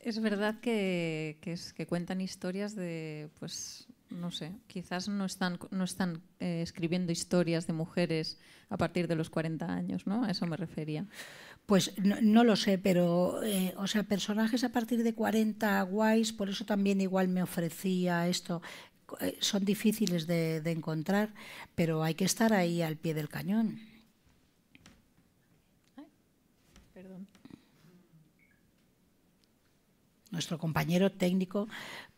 es verdad que, es, que cuentan historias de, pues, no sé, quizás no están, no están eh, escribiendo historias de mujeres a partir de los 40 años, ¿no? A eso me refería. Pues no, lo sé, pero, eh, o sea, personajes a partir de 40 guays, por eso también igual me ofrecía esto. Eh, son difíciles de, de encontrar, pero hay que estar ahí al pie del cañón. nuestro compañero técnico,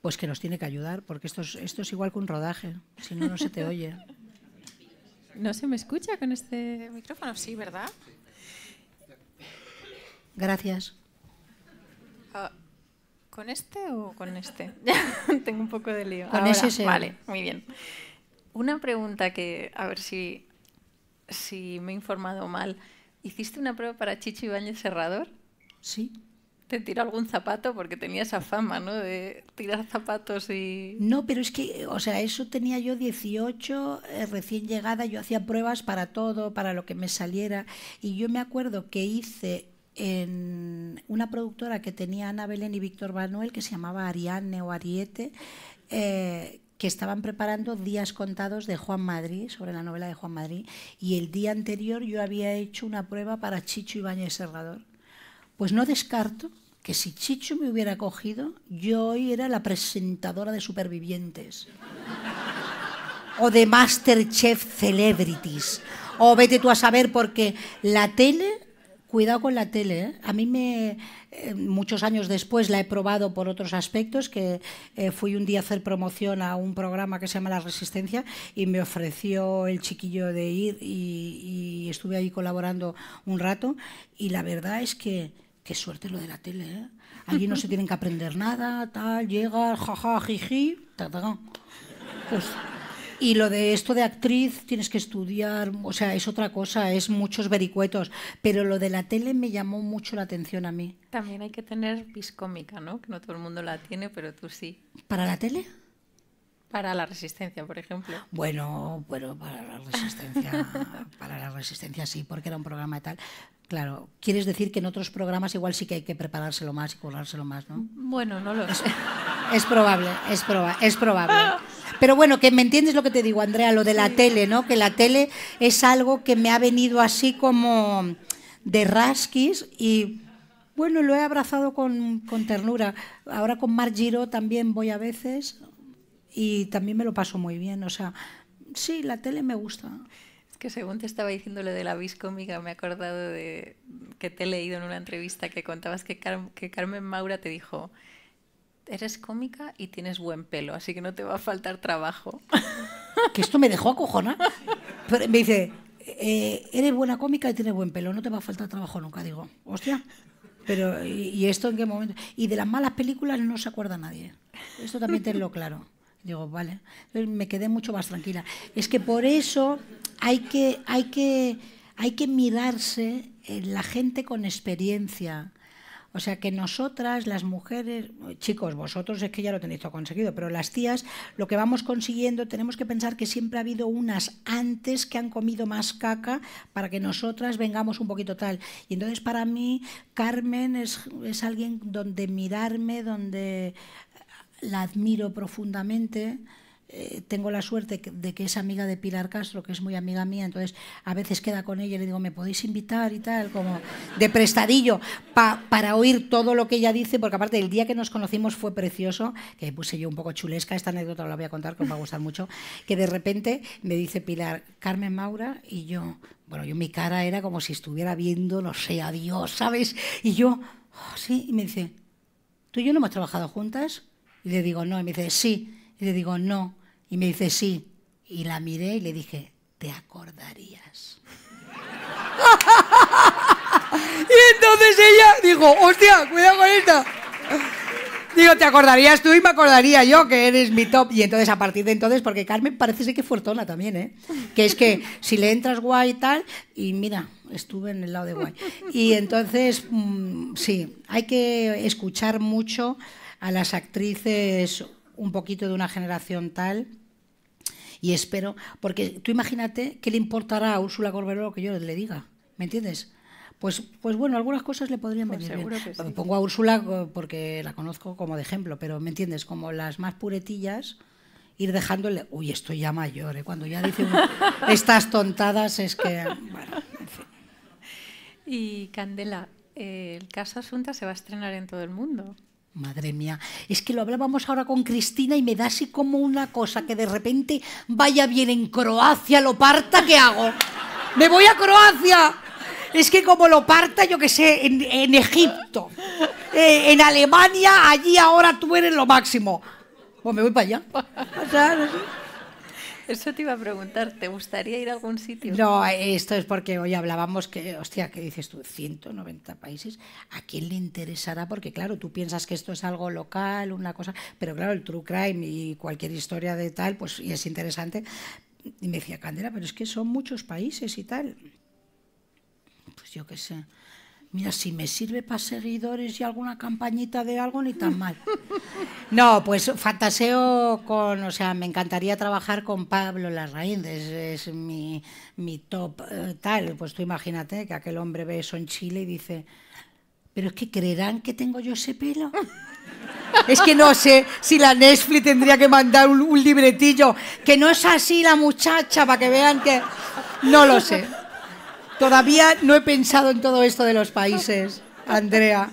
pues que nos tiene que ayudar, porque esto es, esto es igual que un rodaje, si no, no se te (laughs) oye. ¿No se me escucha con este micrófono? Sí, ¿verdad? Gracias. Ah, ¿Con este o con este? (laughs) Tengo un poco de lío. Con ese sí. Vale, muy bien. Una pregunta que, a ver si, si me he informado mal. ¿Hiciste una prueba para Chicho Ibáñez Serrador? Sí tira algún zapato porque tenía esa fama, ¿no? De tirar zapatos y... No, pero es que, o sea, eso tenía yo 18, eh, recién llegada, yo hacía pruebas para todo, para lo que me saliera. Y yo me acuerdo que hice en una productora que tenía Ana Belén y Víctor Manuel, que se llamaba Ariane o Ariete, eh, que estaban preparando Días Contados de Juan Madrid, sobre la novela de Juan Madrid, y el día anterior yo había hecho una prueba para Chicho Ibáñez Serrador. Pues no descarto que si Chicho me hubiera cogido, yo hoy era la presentadora de Supervivientes. O de Masterchef Celebrities. O vete tú a saber, porque la tele, cuidado con la tele, ¿eh? a mí me, eh, muchos años después la he probado por otros aspectos, que eh, fui un día a hacer promoción a un programa que se llama La Resistencia y me ofreció el chiquillo de ir y estuve ahí colaborando un rato y la verdad es que Qué suerte lo de la tele, ¿eh? Allí no se tienen que aprender nada, tal, llega, jaja, jiji, ta, ta, pues, y lo de esto de actriz tienes que estudiar, o sea, es otra cosa, es muchos vericuetos. Pero lo de la tele me llamó mucho la atención a mí. También hay que tener piscómica, ¿no? Que no todo el mundo la tiene, pero tú sí. ¿Para la tele? Para la resistencia, por ejemplo. Bueno, bueno, para la resistencia, (laughs) para la resistencia sí, porque era un programa de tal. Claro, quieres decir que en otros programas igual sí que hay que preparárselo más y currárselo más, ¿no? Bueno, no lo sé. Es probable, es, es probable. Pero bueno, que me entiendes lo que te digo, Andrea, lo de la tele, ¿no? Que la tele es algo que me ha venido así como de Raskis y bueno, lo he abrazado con, con ternura. Ahora con Mar Giro también voy a veces y también me lo paso muy bien. O sea, sí, la tele me gusta que según te estaba diciendo de la bis cómica, me he acordado de que te he leído en una entrevista que contabas que, Carmen Maura te dijo, eres cómica y tienes buen pelo, así que no te va a faltar trabajo. Que esto me dejó acojona. Pero me dice, eh, eres buena cómica y tienes buen pelo, no te va a faltar trabajo nunca. Digo, hostia, pero ¿y esto en qué momento? Y de las malas películas no se acuerda nadie. Esto también lo claro. Digo, vale, me quedé mucho más tranquila. Es que por eso hay que, hay que, hay que mirarse la gente con experiencia. O sea que nosotras, las mujeres, chicos, vosotros es que ya lo tenéis todo conseguido, pero las tías, lo que vamos consiguiendo, tenemos que pensar que siempre ha habido unas antes que han comido más caca para que nosotras vengamos un poquito tal. Y entonces para mí, Carmen es, es alguien donde mirarme, donde la admiro profundamente. Eh, tengo la suerte de que es amiga de Pilar Castro, que es muy amiga mía, entonces a veces queda con ella y le digo, ¿me podéis invitar y tal? Como de prestadillo, para oír todo lo que ella dice, porque aparte el día que nos conocimos fue precioso, que puse yo un poco chulesca, esta anécdota la voy a contar, que os va a gustar mucho, que de repente me dice Pilar, Carmen Maura, y yo, bueno, yo mi cara era como si estuviera viendo, no sé, a Dios, ¿sabes? Y yo, oh, sí, y me dice, ¿tú y yo no hemos trabajado juntas? Y le digo, no. Y me dice, sí. Y le digo, no. Y me dice, sí. Y la miré y le dije, te acordarías. (laughs) y entonces ella dijo, hostia, cuidado con esta. Digo, te acordarías tú y me acordaría yo que eres mi top. Y entonces, a partir de entonces, porque Carmen parece ser que fuertona también, ¿eh? Que es que si le entras guay y tal, y mira, estuve en el lado de guay. Y entonces, mm, sí, hay que escuchar mucho a las actrices un poquito de una generación tal. Y espero, porque tú imagínate qué le importará a Úrsula Corberó lo que yo le diga, ¿me entiendes? Pues, pues, bueno, algunas cosas le podrían pues venir bien. Que pues Pongo a Úrsula eh, porque la conozco como de ejemplo, pero ¿me entiendes? Como las más puretillas, ir dejándole, uy, estoy ya mayor, eh, cuando ya dicen (laughs) estas tontadas es que... Y Candela, eh, el caso Asunta se va a estrenar en todo el mundo. Madre mía, es que lo hablábamos ahora con Cristina y me da así como una cosa que de repente vaya bien en Croacia, lo parta, ¿qué hago? ¡Me voy a Croacia! Es que como lo parta, yo que sé, en, Egipto, eh, en Alemania, allí ahora tú eres lo máximo. Pues me voy para allá. (laughs) Eso te iba a preguntar, ¿te gustaría ir a algún sitio? No, esto es porque hoy hablábamos que, hostia, ¿qué dices tú? 190 países. ¿A quién le interesará? Porque claro, tú piensas que esto es algo local, una cosa, pero claro, el true crime y cualquier historia de tal, pues es interesante. Y me decía, Candela, pero es que son muchos países y tal yo qué sé. Mira, si me sirve para seguidores y alguna campañita de algo, ni tan mal. No, pues fantaseo con, o sea, me encantaría trabajar con Pablo Larraín, es, es mi, mi, top eh, tal. Pues tú imagínate que aquel hombre ve eso en Chile y dice, pero es que creerán que tengo yo ese pelo. es que no sé si la Netflix tendría que mandar un libretillo, que no es así la muchacha, para que vean que... No lo sé. Todavía no he pensado en todo esto de los países, Andrea.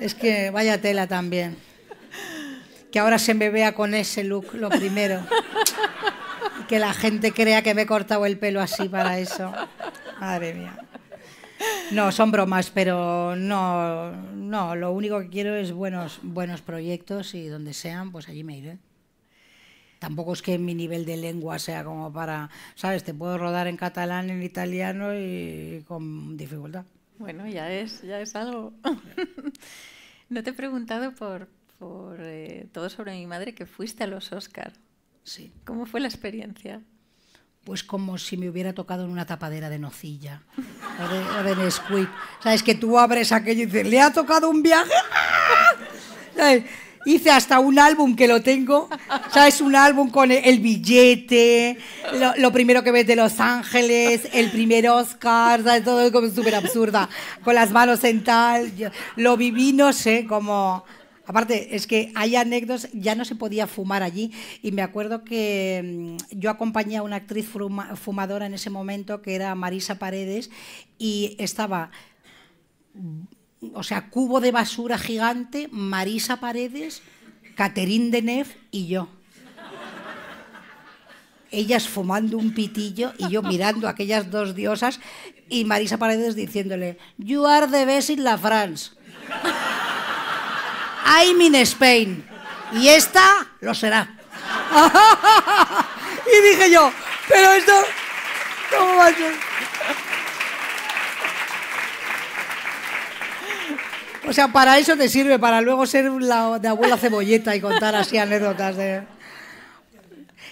Es que vaya tela también. Que ahora se me vea con ese look, lo primero. que la gente crea que me he cortado el pelo así para eso. Madre mía. No, son bromas, pero no, no, lo único que quiero es buenos, buenos proyectos y donde sean, pues allí me iré tampoco es que mi nivel de lengua sea como para, ¿sabes? Te puedo rodar en catalán, en italiano y con dificultad. Bueno, ya es, ya es algo. (laughs) no te he preguntado por, por eh, todo sobre mi madre que fuiste a los Oscar. Sí. ¿Cómo fue la experiencia? Pues como si me hubiera tocado en una tapadera de nocilla o de, o ¿Sabes? Que tú abres aquello y dices, ¿le ha tocado un viaje? (laughs) ¿Sabes? Hice hasta un álbum que lo tengo. O es un álbum con el billete, lo, primero que ves de Los Ángeles, el primer Oscar, ¿sabes? todo como súper absurda. Con las manos en tal. lo viví, no sé, como... Aparte, es que hay anécdotas, ya no se podía fumar allí y me acuerdo que mm, yo acompañé a una actriz fumadora en ese momento que era Marisa Paredes y estaba o sea, cubo de basura gigante, Marisa Paredes, Catherine Deneuve y yo. Ellas fumando un pitillo y yo mirando a aquellas dos diosas y Marisa Paredes diciéndole, You are the best in la France. I'm in Spain. Y esta lo será. (laughs) y dije yo, pero esto, ¿cómo va a O sea, para eso te sirve, para luego ser la, de abuela cebolleta y contar así (laughs) anécdotas de...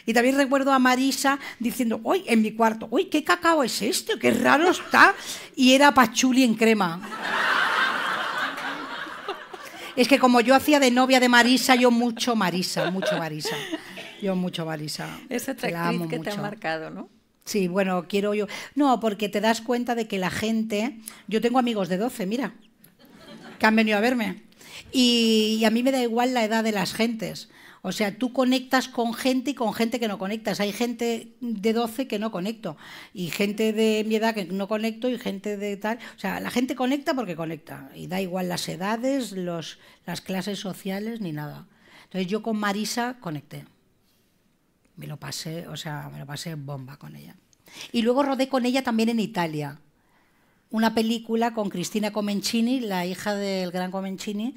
Y también recuerdo a Marisa diciendo, hoy en mi cuarto, uy, ¿qué cacao es este? ¡Qué raro está! Y era pachuli en crema. Es que como yo hacía de novia de Marisa, yo mucho Marisa, mucho Marisa. Yo mucho Marisa. Es que te ha marcado, ¿no? Sí, bueno, quiero yo... No, porque te das cuenta de que la gente... Yo tengo amigos de 12, mira han venido a verme. Y, a mí me da igual la edad de las gentes. O sea, tú conectas con gente y con gente que no conectas. Hay gente de 12 que no conecto. Y gente de mi edad que no conecto y gente de tal. O sea, la gente conecta porque conecta. Y da igual las edades, los, las clases sociales ni nada. Entonces yo con Marisa conecté. Me lo pasé, o sea, me lo pasé bomba con ella. Y luego rodé con ella también en Italia una película con Cristina Comencini, la hija del gran Comencini,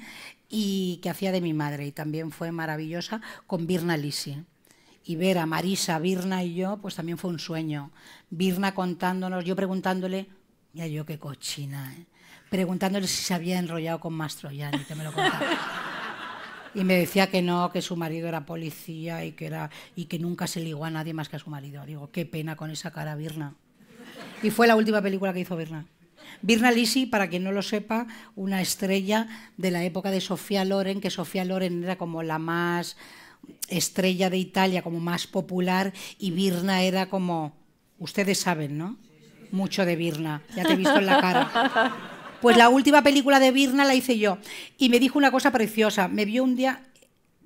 y que hacía de mi madre, y también fue maravillosa, con Birna Lisi. Y ver a Marisa, Birna y yo, pues también fue un sueño. Birna contándonos, yo preguntándole, mira yo qué cochina, ¿eh?". preguntándole si se había enrollado con Mastroianni, que me lo contaba. Y me decía que no, que su marido era policía y que, era, y que nunca se ligó a nadie más que a su marido. Digo, qué pena con esa cara, Birna. Y fue la última película que hizo Birna. Birna Lisi, para quien no lo sepa, una estrella de la época de Sofía Loren, que Sofía Loren era como la más estrella de Italia, como más popular, y Birna era como, ustedes saben, ¿no? Mucho de Birna, ya te he visto en la cara. Pues la última película de Birna la hice yo y me dijo una cosa preciosa. Me vio un día,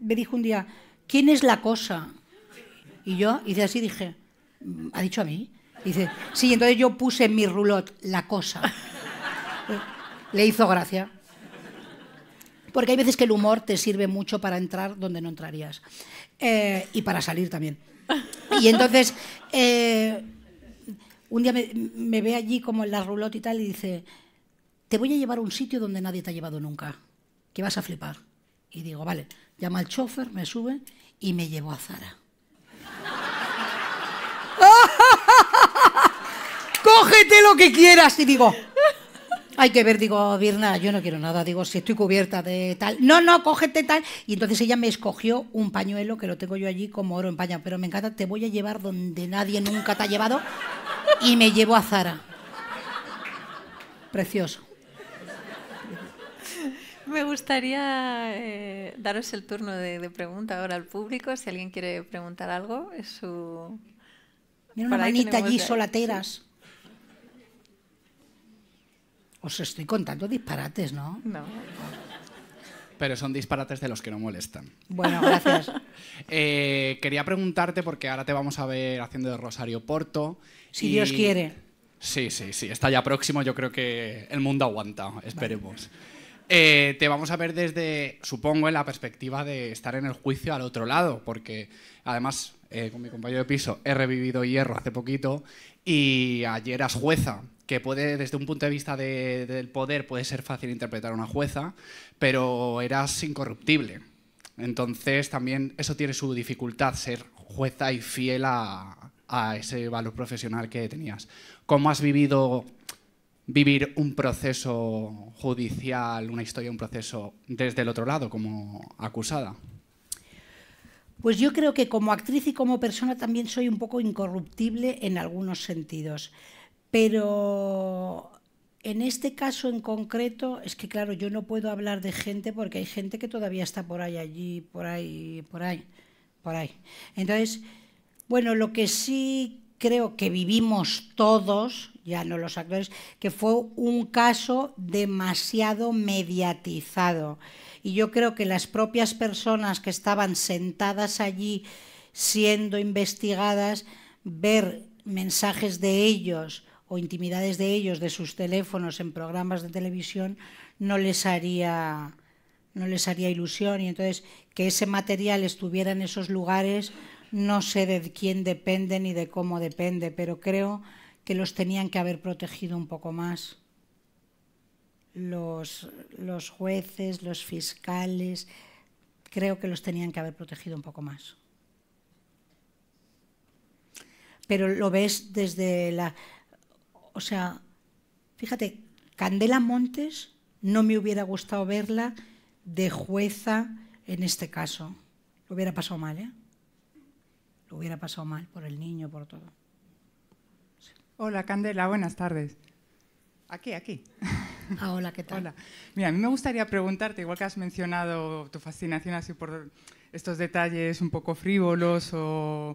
me dijo un día, ¿quién es la cosa? Y yo hice así, dije, mm, ¿ha dicho a mí? Dice, sí, entonces yo puse en mi rulot la cosa. (laughs) Le hizo gracia. Porque hay veces que el humor te sirve mucho para entrar donde no entrarías. Eh, y para salir también. Y entonces, eh, un día me, ve allí como en la rulot y tal y dice, te voy a llevar a un sitio donde nadie te ha llevado nunca, que vas a flipar. Y digo, vale, llama al chofer, me sube y me llevo a Zara. cógete lo que quieras. Y digo, hay que ver, digo, Virna, yo no quiero nada, digo, si estoy cubierta de tal, no, no, cógete tal. Y entonces ella me escogió un pañuelo que lo tengo yo allí como oro en paña, pero me encanta, te voy a llevar donde nadie nunca te ha llevado. Y me llevo a Zara. Precioso. Me gustaría eh, daros el turno de, pregunta ahora al público. Si alguien quiere preguntar algo, es su. Mira una manita allí, solateras. Os estoy contando disparates, ¿no? No. Pero son disparates de los que no molestan. Bueno, gracias. (laughs) Eh, quería preguntarte, porque ahora te vamos a ver haciendo de Rosario Porto. Si Dios quiere. Sí, sí, sí. Está ya próximo. Yo creo que el mundo aguanta. Esperemos. Eh, te vamos a ver desde, supongo, en la perspectiva de estar en el juicio al otro lado, porque además eh, con mi compañero de piso he revivido hierro hace poquito y ayer eras jueza que puede, desde un punto de vista del poder, puede ser fácil interpretar a una jueza, pero eras incorruptible. Entonces también eso tiene su dificultad, ser jueza y fiel a, a ese valor profesional que tenías. ¿Cómo has vivido vivir un proceso judicial, una historia, un proceso desde el otro lado, como acusada? Pues yo creo que como actriz y como persona también soy un poco incorruptible en algunos sentidos. Pero en este caso en concreto, es que claro, yo no puedo hablar de gente porque hay gente que todavía está por ahí, allí, por ahí, por ahí, por ahí. Entonces, bueno, lo que sí creo que vivimos todos, ya no los actores, que fue un caso demasiado mediatizado. Y yo creo que las propias personas que estaban sentadas allí siendo investigadas, ver mensajes de ellos, o intimidades de ellos, de sus teléfonos en programas de televisión, no les haría no les haría ilusión y entonces que ese material estuviera en esos lugares no sé de quién depende ni de cómo depende, pero creo que los tenían que haber protegido un poco más. Los, los jueces, los fiscales, creo que los tenían que haber protegido un poco más. Pero lo ves desde la o sea, fíjate, Candela Montes no me hubiera gustado verla de jueza en este caso. Lo hubiera pasado mal, ¿eh? Lo hubiera pasado mal por el niño, por todo. Hola, Candela, buenas tardes. Aquí, aquí. Ah, hola, ¿qué tal? (laughs) Hola. Mira, a mí me gustaría preguntarte, igual que has mencionado tu fascinación así por estos detalles un poco frívolos o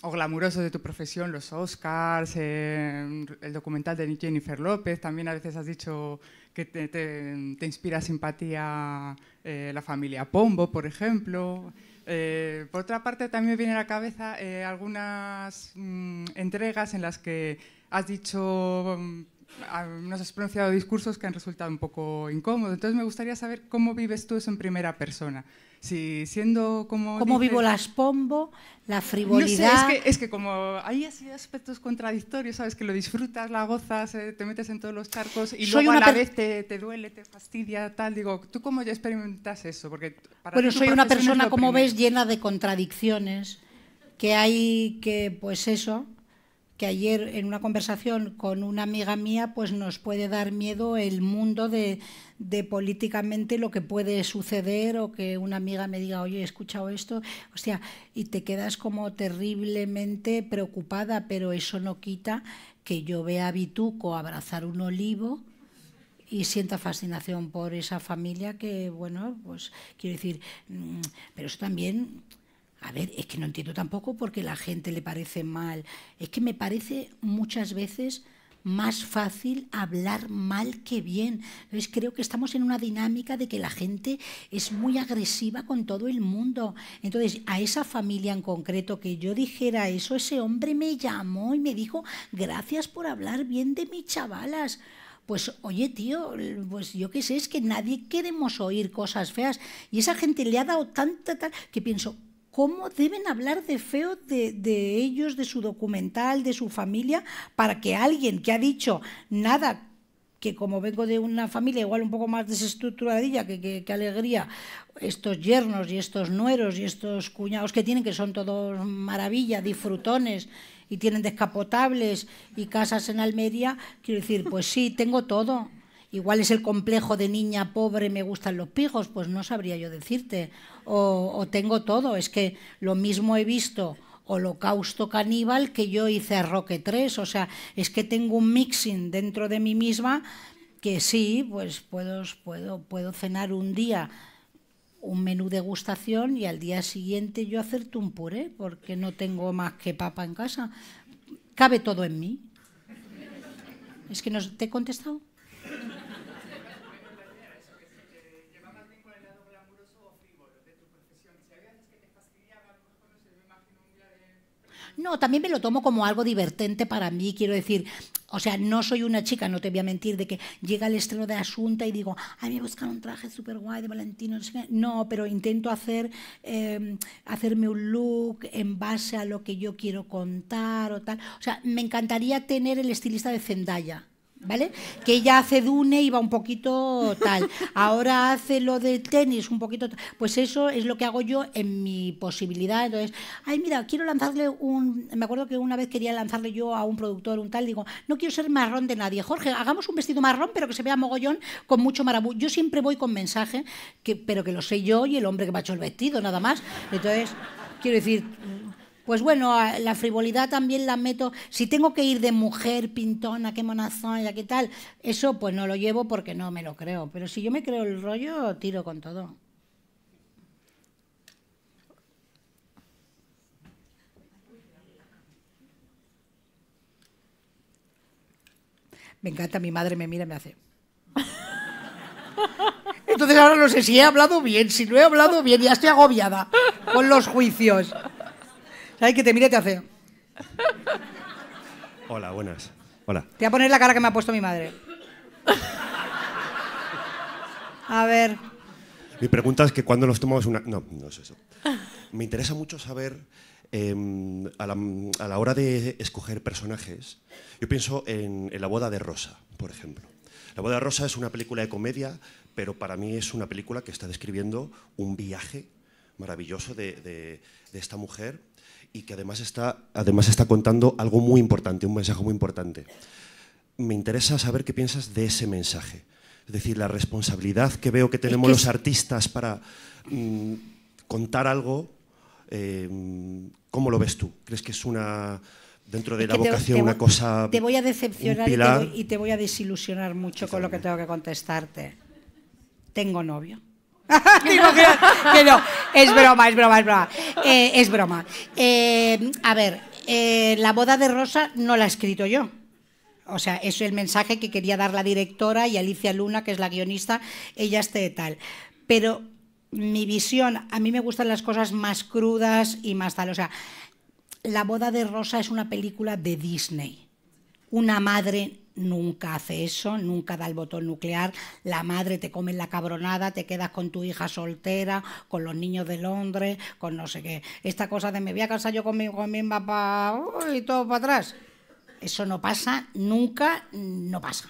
o glamurosos de tu profesión, los Oscars, eh, el documental de Jennifer López, también a veces has dicho que te, inspira simpatía eh, la familia Pombo, por ejemplo. Eh, por otra parte, también me viene a la cabeza algunas mm, entregas en las que has dicho, mm, ah, nos has pronunciado discursos que han resultado un poco incómodos. Entonces me gustaría saber cómo vives tú eso en primera persona. Sí, siendo como... Como vivo la pombo, la frivolidad... es, que, como hay así aspectos contradictorios, ¿sabes? Que lo disfrutas, la gozas, eh, te metes en todos los charcos y luego a la vez te, duele, te fastidia, tal. Digo, ¿tú cómo ya experimentas eso? Porque bueno, soy una persona, como ves, llena de contradicciones, que hay que, pues eso que ayer en una conversación con una amiga mía, pues nos puede dar miedo el mundo de, políticamente lo que puede suceder o que una amiga me diga, oye, he escuchado esto, y te quedas como terriblemente preocupada, pero eso no quita que yo vea a Bituco abrazar un olivo y sienta fascinación por esa familia que, bueno, pues quiero decir, mm, pero eso también a ver, es que no entiendo tampoco por qué la gente le parece mal. Es que me parece muchas veces más fácil hablar mal que bien. Entonces creo que estamos en una dinámica de que la gente es muy agresiva con todo el mundo. Entonces, a esa familia en concreto que yo dijera eso, ese hombre me llamó y me dijo, gracias por hablar bien de mis chavalas pues oye tío, pues yo qué sé, es que nadie queremos oír cosas feas. Y esa gente le ha dado tanta tal que pienso, cómo deben hablar de feo de, ellos, de su documental, de su familia, para que alguien que ha dicho nada, que como vengo de una familia igual un poco más desestructuradilla, que, que, alegría, estos yernos y estos nueros y estos cuñados que tienen, que son todos maravilla, disfrutones y tienen descapotables y casas en Almería, quiero decir, pues sí, tengo todo Igual es el complejo de niña pobre, me gustan los pijos, pues no sabría yo decirte. O, tengo todo, es que lo mismo he visto holocausto caníbal que yo hice a Roque 3, o sea, es que tengo un mixing dentro de mí misma que sí, pues puedo, puedo, puedo cenar un día un menú degustación y al día siguiente yo hacerte un puré porque no tengo más que papa en casa. Cabe todo en mí. Es que no te he contestado. No, también me lo tomo como algo divertente para mí, quiero decir, o sea, no soy una chica, no te voy a mentir, de que llega el estreno de Asunta y digo, ay, me buscan un traje súper guay de Valentino. No, pero intento hacer, em, hacerme un look en base a lo que yo quiero contar o tal. O sea, me encantaría tener el estilista de Zendaya ¿Vale? Que ella hace Dune y va un poquito tal. Ahora hace lo del tenis un poquito tal. Pues eso es lo que hago yo en mi posibilidad. Entonces, ay, mira, quiero lanzarle un. Me acuerdo que una vez quería lanzarle yo a un productor, un tal, digo, no quiero ser marrón de nadie. Jorge, hagamos un vestido marrón, pero que se vea mogollón con mucho marabú. Yo siempre voy con mensaje, que, pero que lo sé yo y el hombre que me ha hecho el vestido, nada más. Entonces, quiero decir pues bueno, la frivolidad también la meto. Si tengo que ir de mujer, pintona, qué monazón, ya qué tal, eso pues no lo llevo porque no me lo creo. Pero si yo me creo el rollo, tiro con todo. Me encanta, mi madre me mira y me hace. Entonces ahora no sé si he hablado bien, si no he hablado bien, ya estoy agobiada con los juicios. Hay que te mire te hace? Hola, buenas. Hola. Te voy a poner la cara que me ha puesto mi madre. A ver. Mi pregunta es que cuando nos tomamos una... No, no es eso. Me interesa mucho saber, em, a, la, hora de escoger personajes, yo pienso en, La boda de Rosa, por ejemplo. La boda de Rosa es una película de comedia, pero para mí es una película que está describiendo un viaje maravilloso de esta mujer y que además está, además está contando algo muy importante, un mensaje muy importante. Me interesa saber qué piensas de ese mensaje. Es decir, la responsabilidad que veo que tenemos los artistas para mm, contar algo, eh, ¿cómo lo ves tú? ¿Crees que es una, dentro de la vocación, una cosa... Te voy a decepcionar y y te voy, a desilusionar mucho con lo que tengo que contestarte. Tengo novio. (laughs) que no, es broma, es broma, es broma. Eh, es broma. Eh, a ver, eh, la boda de Rosa no la he escrito yo. O sea, es el mensaje que quería dar la directora y Alicia Luna, que es la guionista, ella esté tal. Pero mi visión, a mí me gustan las cosas más crudas y más tal. O sea, La boda de Rosa es una película de Disney. Una madre nunca hace eso, nunca da el botón nuclear, la madre te come la cabronada, te quedas con tu hija soltera, con los niños de Londres, con no sé qué. Esta cosa de me voy a casar yo conmigo con mi papá y todo para atrás. Eso no pasa, nunca no pasa.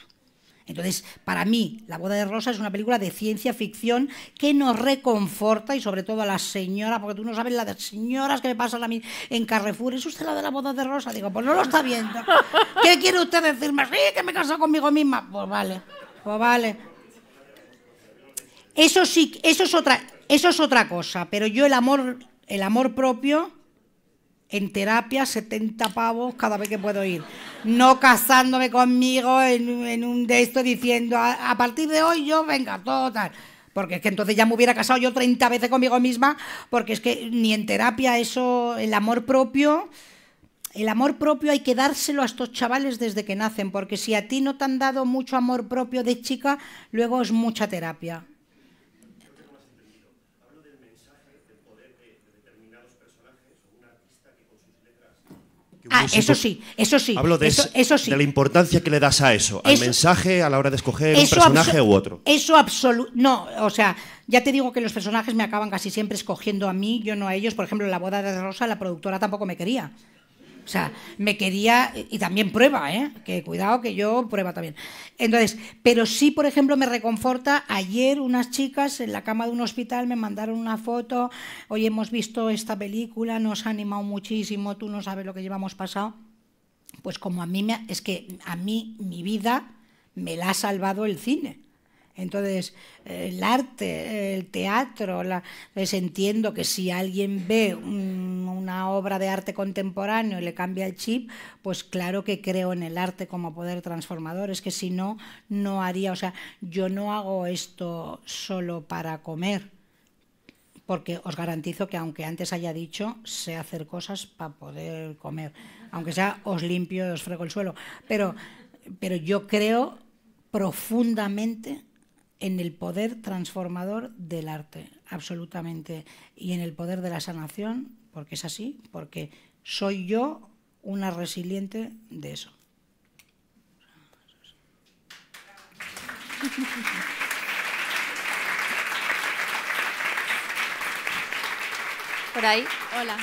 Entonces, para mí, La boda de Rosa es una película de ciencia ficción que nos reconforta y sobre todo a las señoras, porque tú no sabes las señoras que me pasan a mí en Carrefour, ¿es usted la de la boda de Rosa? Digo, pues no lo está viendo. ¿Qué quiere usted decirme? Sí, que me he conmigo misma. Pues vale, pues vale. Eso sí, eso es otra, eso es otra cosa, pero yo el amor, el amor propio en terapia 70 pavos cada vez que puedo ir. No casándome conmigo en, un de esto diciendo, a, partir de hoy yo venga, todo tal. Porque es que entonces ya me hubiera casado yo 30 veces conmigo misma, porque es que ni en terapia eso, el amor propio, el amor propio hay que dárselo a estos chavales desde que nacen, porque si a ti no te han dado mucho amor propio de chica, luego es mucha terapia. Ah, eso sí, eso sí. Hablo de, eso, sí. de la importancia que le das a eso, al mensaje a la hora de escoger un personaje u otro. Eso absoluto. No, o sea, ya te digo que los personajes me acaban casi siempre escogiendo a mí, yo no a ellos. Por ejemplo, en la boda de Rosa, la productora tampoco me quería. O sea, me quería, y también prueba, ¿eh? que cuidado que yo prueba también. Entonces, pero sí, por ejemplo, me reconforta, ayer unas chicas en la cama de un hospital me mandaron una foto, hoy hemos visto esta película, nos ha animado muchísimo, tú no sabes lo que llevamos pasado. Pues como a mí, es que a mí mi vida me la ha salvado el cine. Entonces, el arte, el teatro, la, pues entiendo que si alguien ve una obra de arte contemporáneo y le cambia el chip, pues claro que creo en el arte como poder transformador, es que si no, no haría, o sea, yo no hago esto solo para comer, porque os garantizo que aunque antes haya dicho, sé hacer cosas para poder comer, aunque sea os limpio, os frego el suelo, pero, pero yo creo profundamente en el poder transformador del arte, absolutamente, y en el poder de la sanación, porque es así, porque soy yo una resiliente de eso. Por ahí, hola.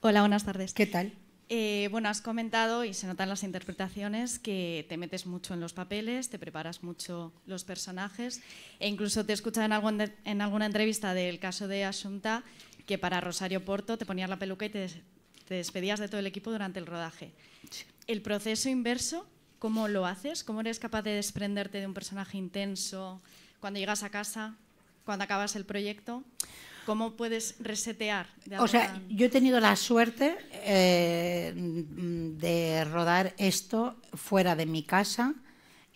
Hola, buenas tardes. ¿Qué tal? Eh, bueno, has comentado, y se notan las interpretaciones, que te metes mucho en los papeles, te preparas mucho los personajes, e incluso te he escuchado en, alguna entrevista del caso de Asunta que para Rosario Porto te ponías la peluca y te despedías de todo el equipo durante el rodaje. El proceso inverso, ¿cómo lo haces? ¿Cómo eres capaz de desprenderte de un personaje intenso cuando llegas a casa, cuando acabas el proyecto? ¿Cómo puedes resetear? o sea, yo he tenido la suerte eh, de rodar esto fuera de mi casa,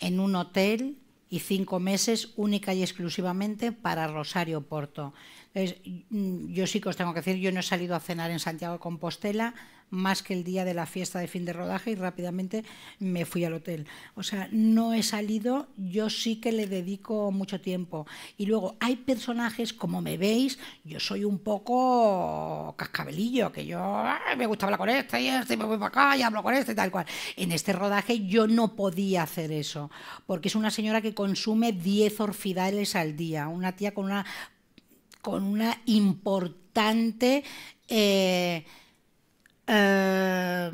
en un hotel y cinco meses única y exclusivamente para Rosario Porto. Mm, yo sí que os tengo que decir, yo no he salido a cenar en Santiago de Compostela más que el día de la fiesta de fin de rodaje y rápidamente me fui al hotel. O sea, no he salido, yo sí que le dedico mucho tiempo. Y luego hay personajes, como me veis, yo soy un poco cascabelillo, que yo me gusta hablar con este y este, me voy para acá y hablo con este y tal cual. En este rodaje yo no podía hacer eso, porque es una señora que consume 10 orfidales al día, una tía con una con una importante eh, eh,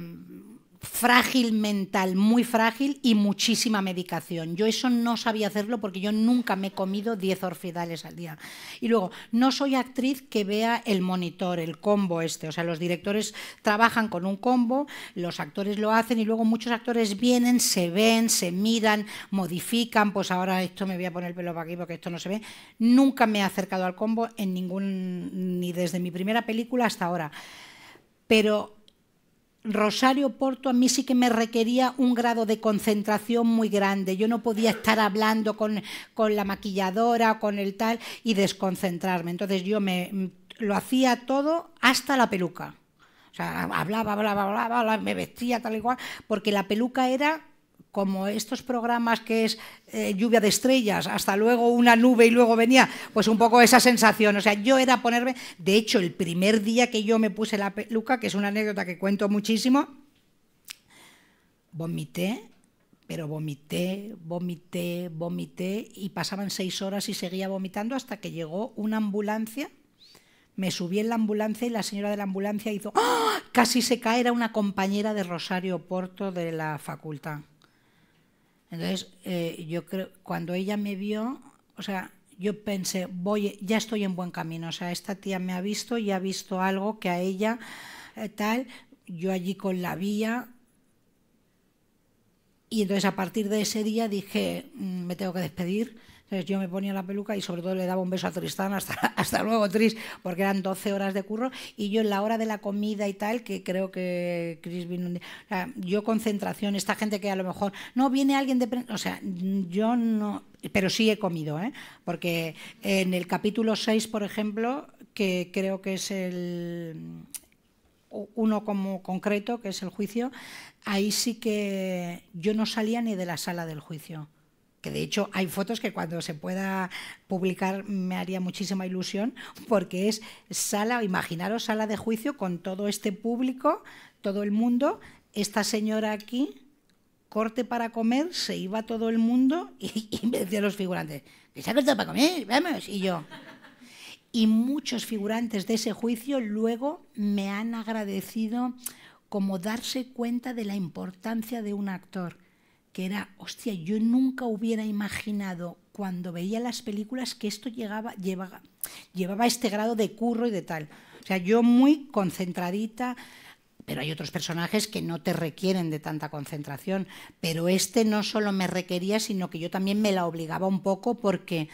frágil mental, muy frágil y muchísima medicación. Yo eso no sabía hacerlo porque yo nunca me he comido 10 orfidales al día. Y luego, no soy actriz que vea el monitor, el combo este. O sea, los directores trabajan con un combo, los actores lo hacen y luego muchos actores vienen, se ven, se miran, modifican. Pues ahora esto me voy a poner el pelo para aquí porque esto no se ve. Nunca me he acercado al combo en ningún, ni desde mi primera película hasta ahora. Pero Rosario Porto a mí sí que me requería un grado de concentración muy grande. Yo no podía estar hablando con, la maquilladora, con el tal, y desconcentrarme. Entonces yo me lo hacía todo hasta la peluca. O sea, hablaba, hablaba, hablaba, hablaba me vestía tal y cual, porque la peluca era como estos programas que es eh, lluvia de estrellas, hasta luego una nube y luego venía, pues un poco esa sensación. O sea, yo era ponerme, de hecho, el primer día que yo me puse la peluca, que es una anécdota que cuento muchísimo, vomité, pero vomité, vomité, vomité, y pasaban seis horas y seguía vomitando hasta que llegó una ambulancia. Me subí en la ambulancia y la señora de la ambulancia hizo, ¡ah! casi se cae, era una compañera de Rosario Porto de la facultad entonces, eh, yo creo, cuando ella me vio, o sea, yo pensé, voy, ya estoy en buen camino, o sea, esta tía me ha visto y ha visto algo que a ella eh, tal, yo allí con la vía. Y entonces a partir de ese día dije, mm, me tengo que despedir, yo me ponía la peluca y sobre todo le daba un beso a Tristán, hasta, (laughs) hasta luego Tris, porque eran 12 horas de curro. Y yo en la hora de la comida y tal, que creo que Cris vino yo concentración, esta gente que a lo mejor, no, viene alguien de o sea, yo no, pero sí he comido, ¿eh? porque en el capítulo 6, por ejemplo, que creo que es el uno como concreto, que es el juicio, ahí sí que yo no salía ni de la sala del juicio que de hecho hay fotos que cuando se pueda publicar me haría muchísima ilusión, porque es sala, imaginaros sala de juicio con todo este público, todo el mundo, esta señora aquí, corte para comer, se iba todo el mundo y, y me decían los figurantes, que se ha cortado para comer, vamos, y yo. Y muchos figurantes de ese juicio luego me han agradecido como darse cuenta de la importancia de un actor que era, hostia, yo nunca hubiera imaginado cuando veía las películas que esto llegaba, llevaba, llevaba este grado de curro y de tal. O sea, yo muy concentradita, pero hay otros personajes que no te requieren de tanta concentración. Pero este no solo me requería, sino que yo también me la obligaba un poco porque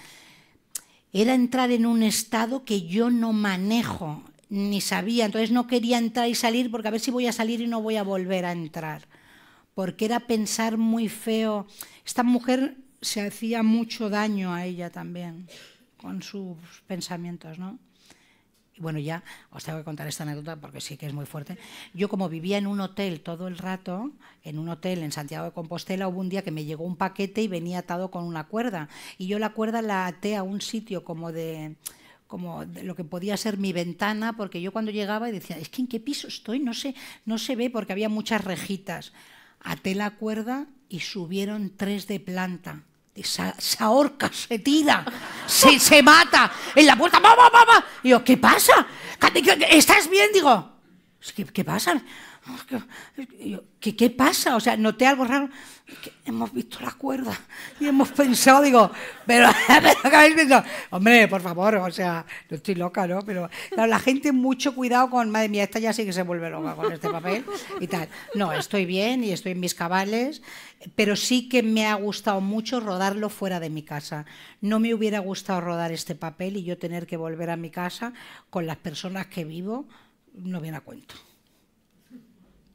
era entrar en un estado que yo no manejo ni sabía. Entonces no quería entrar y salir porque a ver si voy a salir y no voy a volver a entrar porque era pensar muy feo. Esta mujer se hacía mucho daño a ella también con sus pensamientos, ¿no? Y bueno, ya os tengo que contar esta anécdota porque sí que es muy fuerte. Yo como vivía en un hotel todo el rato, en un hotel en Santiago de Compostela, hubo un día que me llegó un paquete y venía atado con una cuerda. Y yo la cuerda la até a un sitio como de como lo que podía ser mi ventana, porque yo cuando llegaba decía, es que en qué piso estoy, no sé, no se ve porque había muchas rejitas até la cuerda y subieron tres de planta. Esa, ahorca, horca se tira, se, mata en la puerta. va, va, Y yo, ¿qué pasa? ¿Estás bien? Digo, ¿qué, qué pasa? ¿Qué, ¿Qué pasa? O sea, noté algo raro. hemos visto la cuerda y hemos pensado, digo, pero, (laughs) ¿qué habéis pensado? Hombre, por favor, o sea, no estoy loca, ¿no? Pero la gente mucho cuidado con, madre mía, esta ya sí que se vuelve loca con este papel y tal. No, estoy bien y estoy en mis cabales, pero sí que me ha gustado mucho rodarlo fuera de mi casa. No me hubiera gustado rodar este papel y yo tener que volver a mi casa con las personas que vivo, no viene a cuento.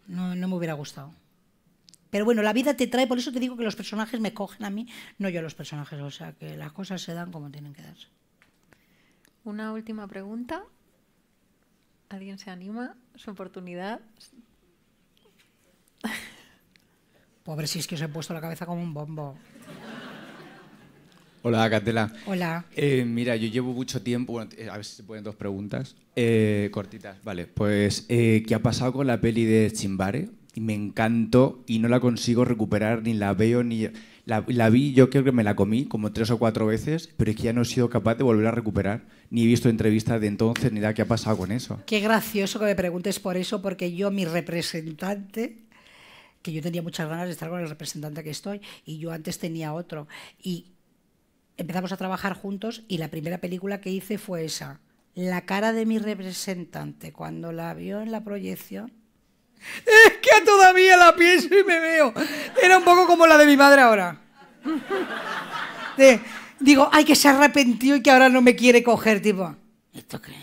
No, no me hubiera gustado. Pero bueno, la vida te trae, por eso te digo que los personajes me cogen a mí, no yo a los personajes, o sea, que las cosas se dan como tienen que darse. Una última pregunta. ¿Alguien se anima? ¿Su oportunidad? Pobre, si es que os he puesto la cabeza como un bombo. Hola, Catela. Hola. Eh, mira, yo llevo mucho tiempo, eh, a ver si se pueden dos preguntas eh, cortitas. Vale, pues, ¿qué ha pasado con la peli de Chimbare? me encantó y no la consigo recuperar, ni la veo, ni... La, vi, yo creo que me la comí como tres o cuatro veces, pero es que ya no he sido capaz de volver a recuperar. Ni he visto entrevistas de entonces, ni nada ¿Qué ha pasado con eso. Qué gracioso que me preguntes por eso, porque yo, mi representante, que yo tenía muchas ganas de estar con el representante que estoy, y yo antes tenía otro, y empezamos a trabajar juntos y la primera película que hice fue esa. La cara de mi representante cuando la vio en la proyección. (laughs) Es que todavía la pienso y me veo. Era un poco como la de mi madre ahora. (laughs) digo, ay, que se arrepintió y que ahora no me quiere coger, tipo. ¿Esto qué?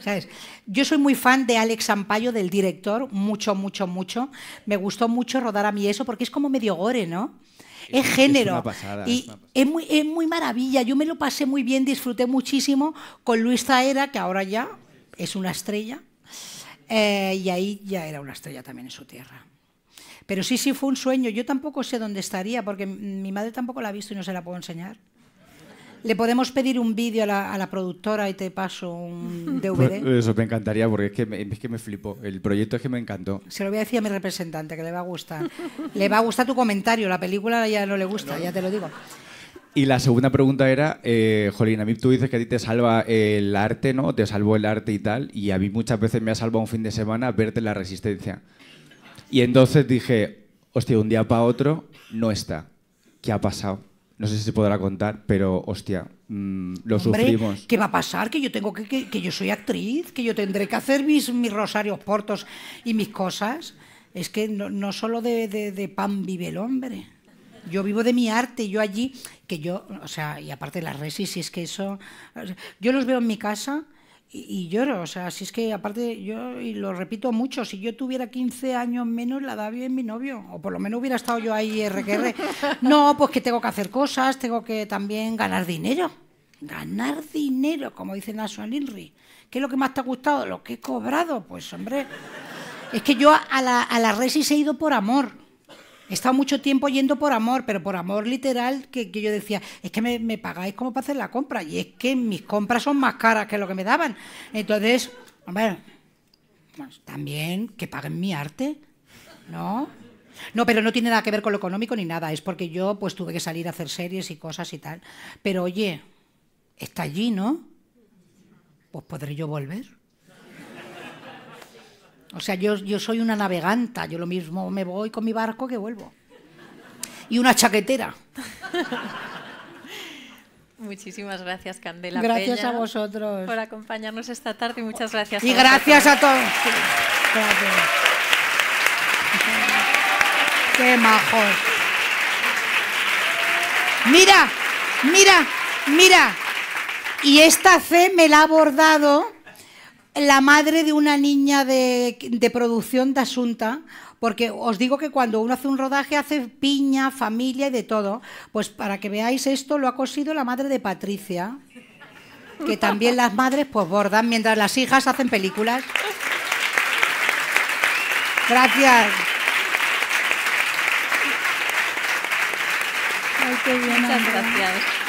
¿Sabes? Yo soy muy fan de Alex Ampayo, del director, mucho, mucho, mucho. Me gustó mucho rodar a mí eso porque es como medio gore, ¿no? es, género. Es y es, muy, maravilla. Yo me lo pasé muy bien, disfruté muchísimo con Luis Zaera, que ahora ya es una estrella. Eh, y ahí ya era una estrella también en su tierra. Pero sí, sí, fue un sueño. Yo tampoco sé dónde estaría, porque mi madre tampoco la ha visto y no se la puedo enseñar. Le podemos pedir un vídeo a la, productora y te paso un DVD. (laughs) Eso me encantaría porque es que, me, es que me flipó. El proyecto es que me encantó. Se lo voy a decir a mi representante que le va a gustar. le va a gustar tu comentario. La película ya no le gusta, ya te lo digo. Y la segunda pregunta era, eh, Jolín, a mí tú dices que a ti te salva el arte, ¿no? Te salvó el arte y tal, y a mí muchas veces me ha salvado un fin de semana verte en la resistencia. Y entonces dije, hostia, un día para otro no está. ¿Qué ha pasado? no sé si se podrá contar, pero hostia, mm, lo Hombre, sufrimos. ¿Qué va a pasar? Que yo tengo que, que, yo soy actriz, que yo tendré que hacer mis, rosarios portos y mis cosas. Es que no, no solo de, de, pan vive el hombre. Yo vivo de mi arte, yo allí, que yo, o sea, y aparte de las resis, si es que eso. Yo los veo en mi casa y, lloro, o sea, si es que aparte, yo y lo repito mucho, si yo tuviera 15 años menos, la daba bien mi novio, o por lo menos hubiera estado yo ahí RQR. (laughs) No, pues que tengo que hacer cosas, tengo que también ganar dinero. Ganar dinero, como dice Naso Inri. ¿Qué es lo que más te ha gustado? Lo que he cobrado, pues hombre. Es que yo a la, a la Resis he ido por amor. He estado mucho tiempo yendo por amor, pero por amor literal, que, yo decía, es que me, pagáis como para hacer la compra, y es que mis compras son más caras que lo que me daban. Entonces, ver pues también que paguen mi arte, ¿no? No, pero no tiene nada que ver con lo económico ni nada, es porque yo pues tuve que salir a hacer series y cosas y tal. Pero oye, está allí, ¿no? Pues podré yo volver. O sea, yo, soy una naveganta, yo lo mismo me voy con mi barco que vuelvo. Y una chaquetera. (laughs) Muchísimas gracias, Candela. Gracias a vosotros. Por acompañarnos esta tarde y muchas gracias. Y gracias a todos. Gracias. Qué majos. Mira, mira, mira. Y esta C me la ha abordado la madre de una niña de, producción de Asunta, porque os digo que cuando uno hace un rodaje hace piña, familia y de todo. Pues para que veáis esto, lo ha cosido la madre de Patricia, que también las madres pues bordan mientras las hijas hacen películas. Gracias. Muchas gracias.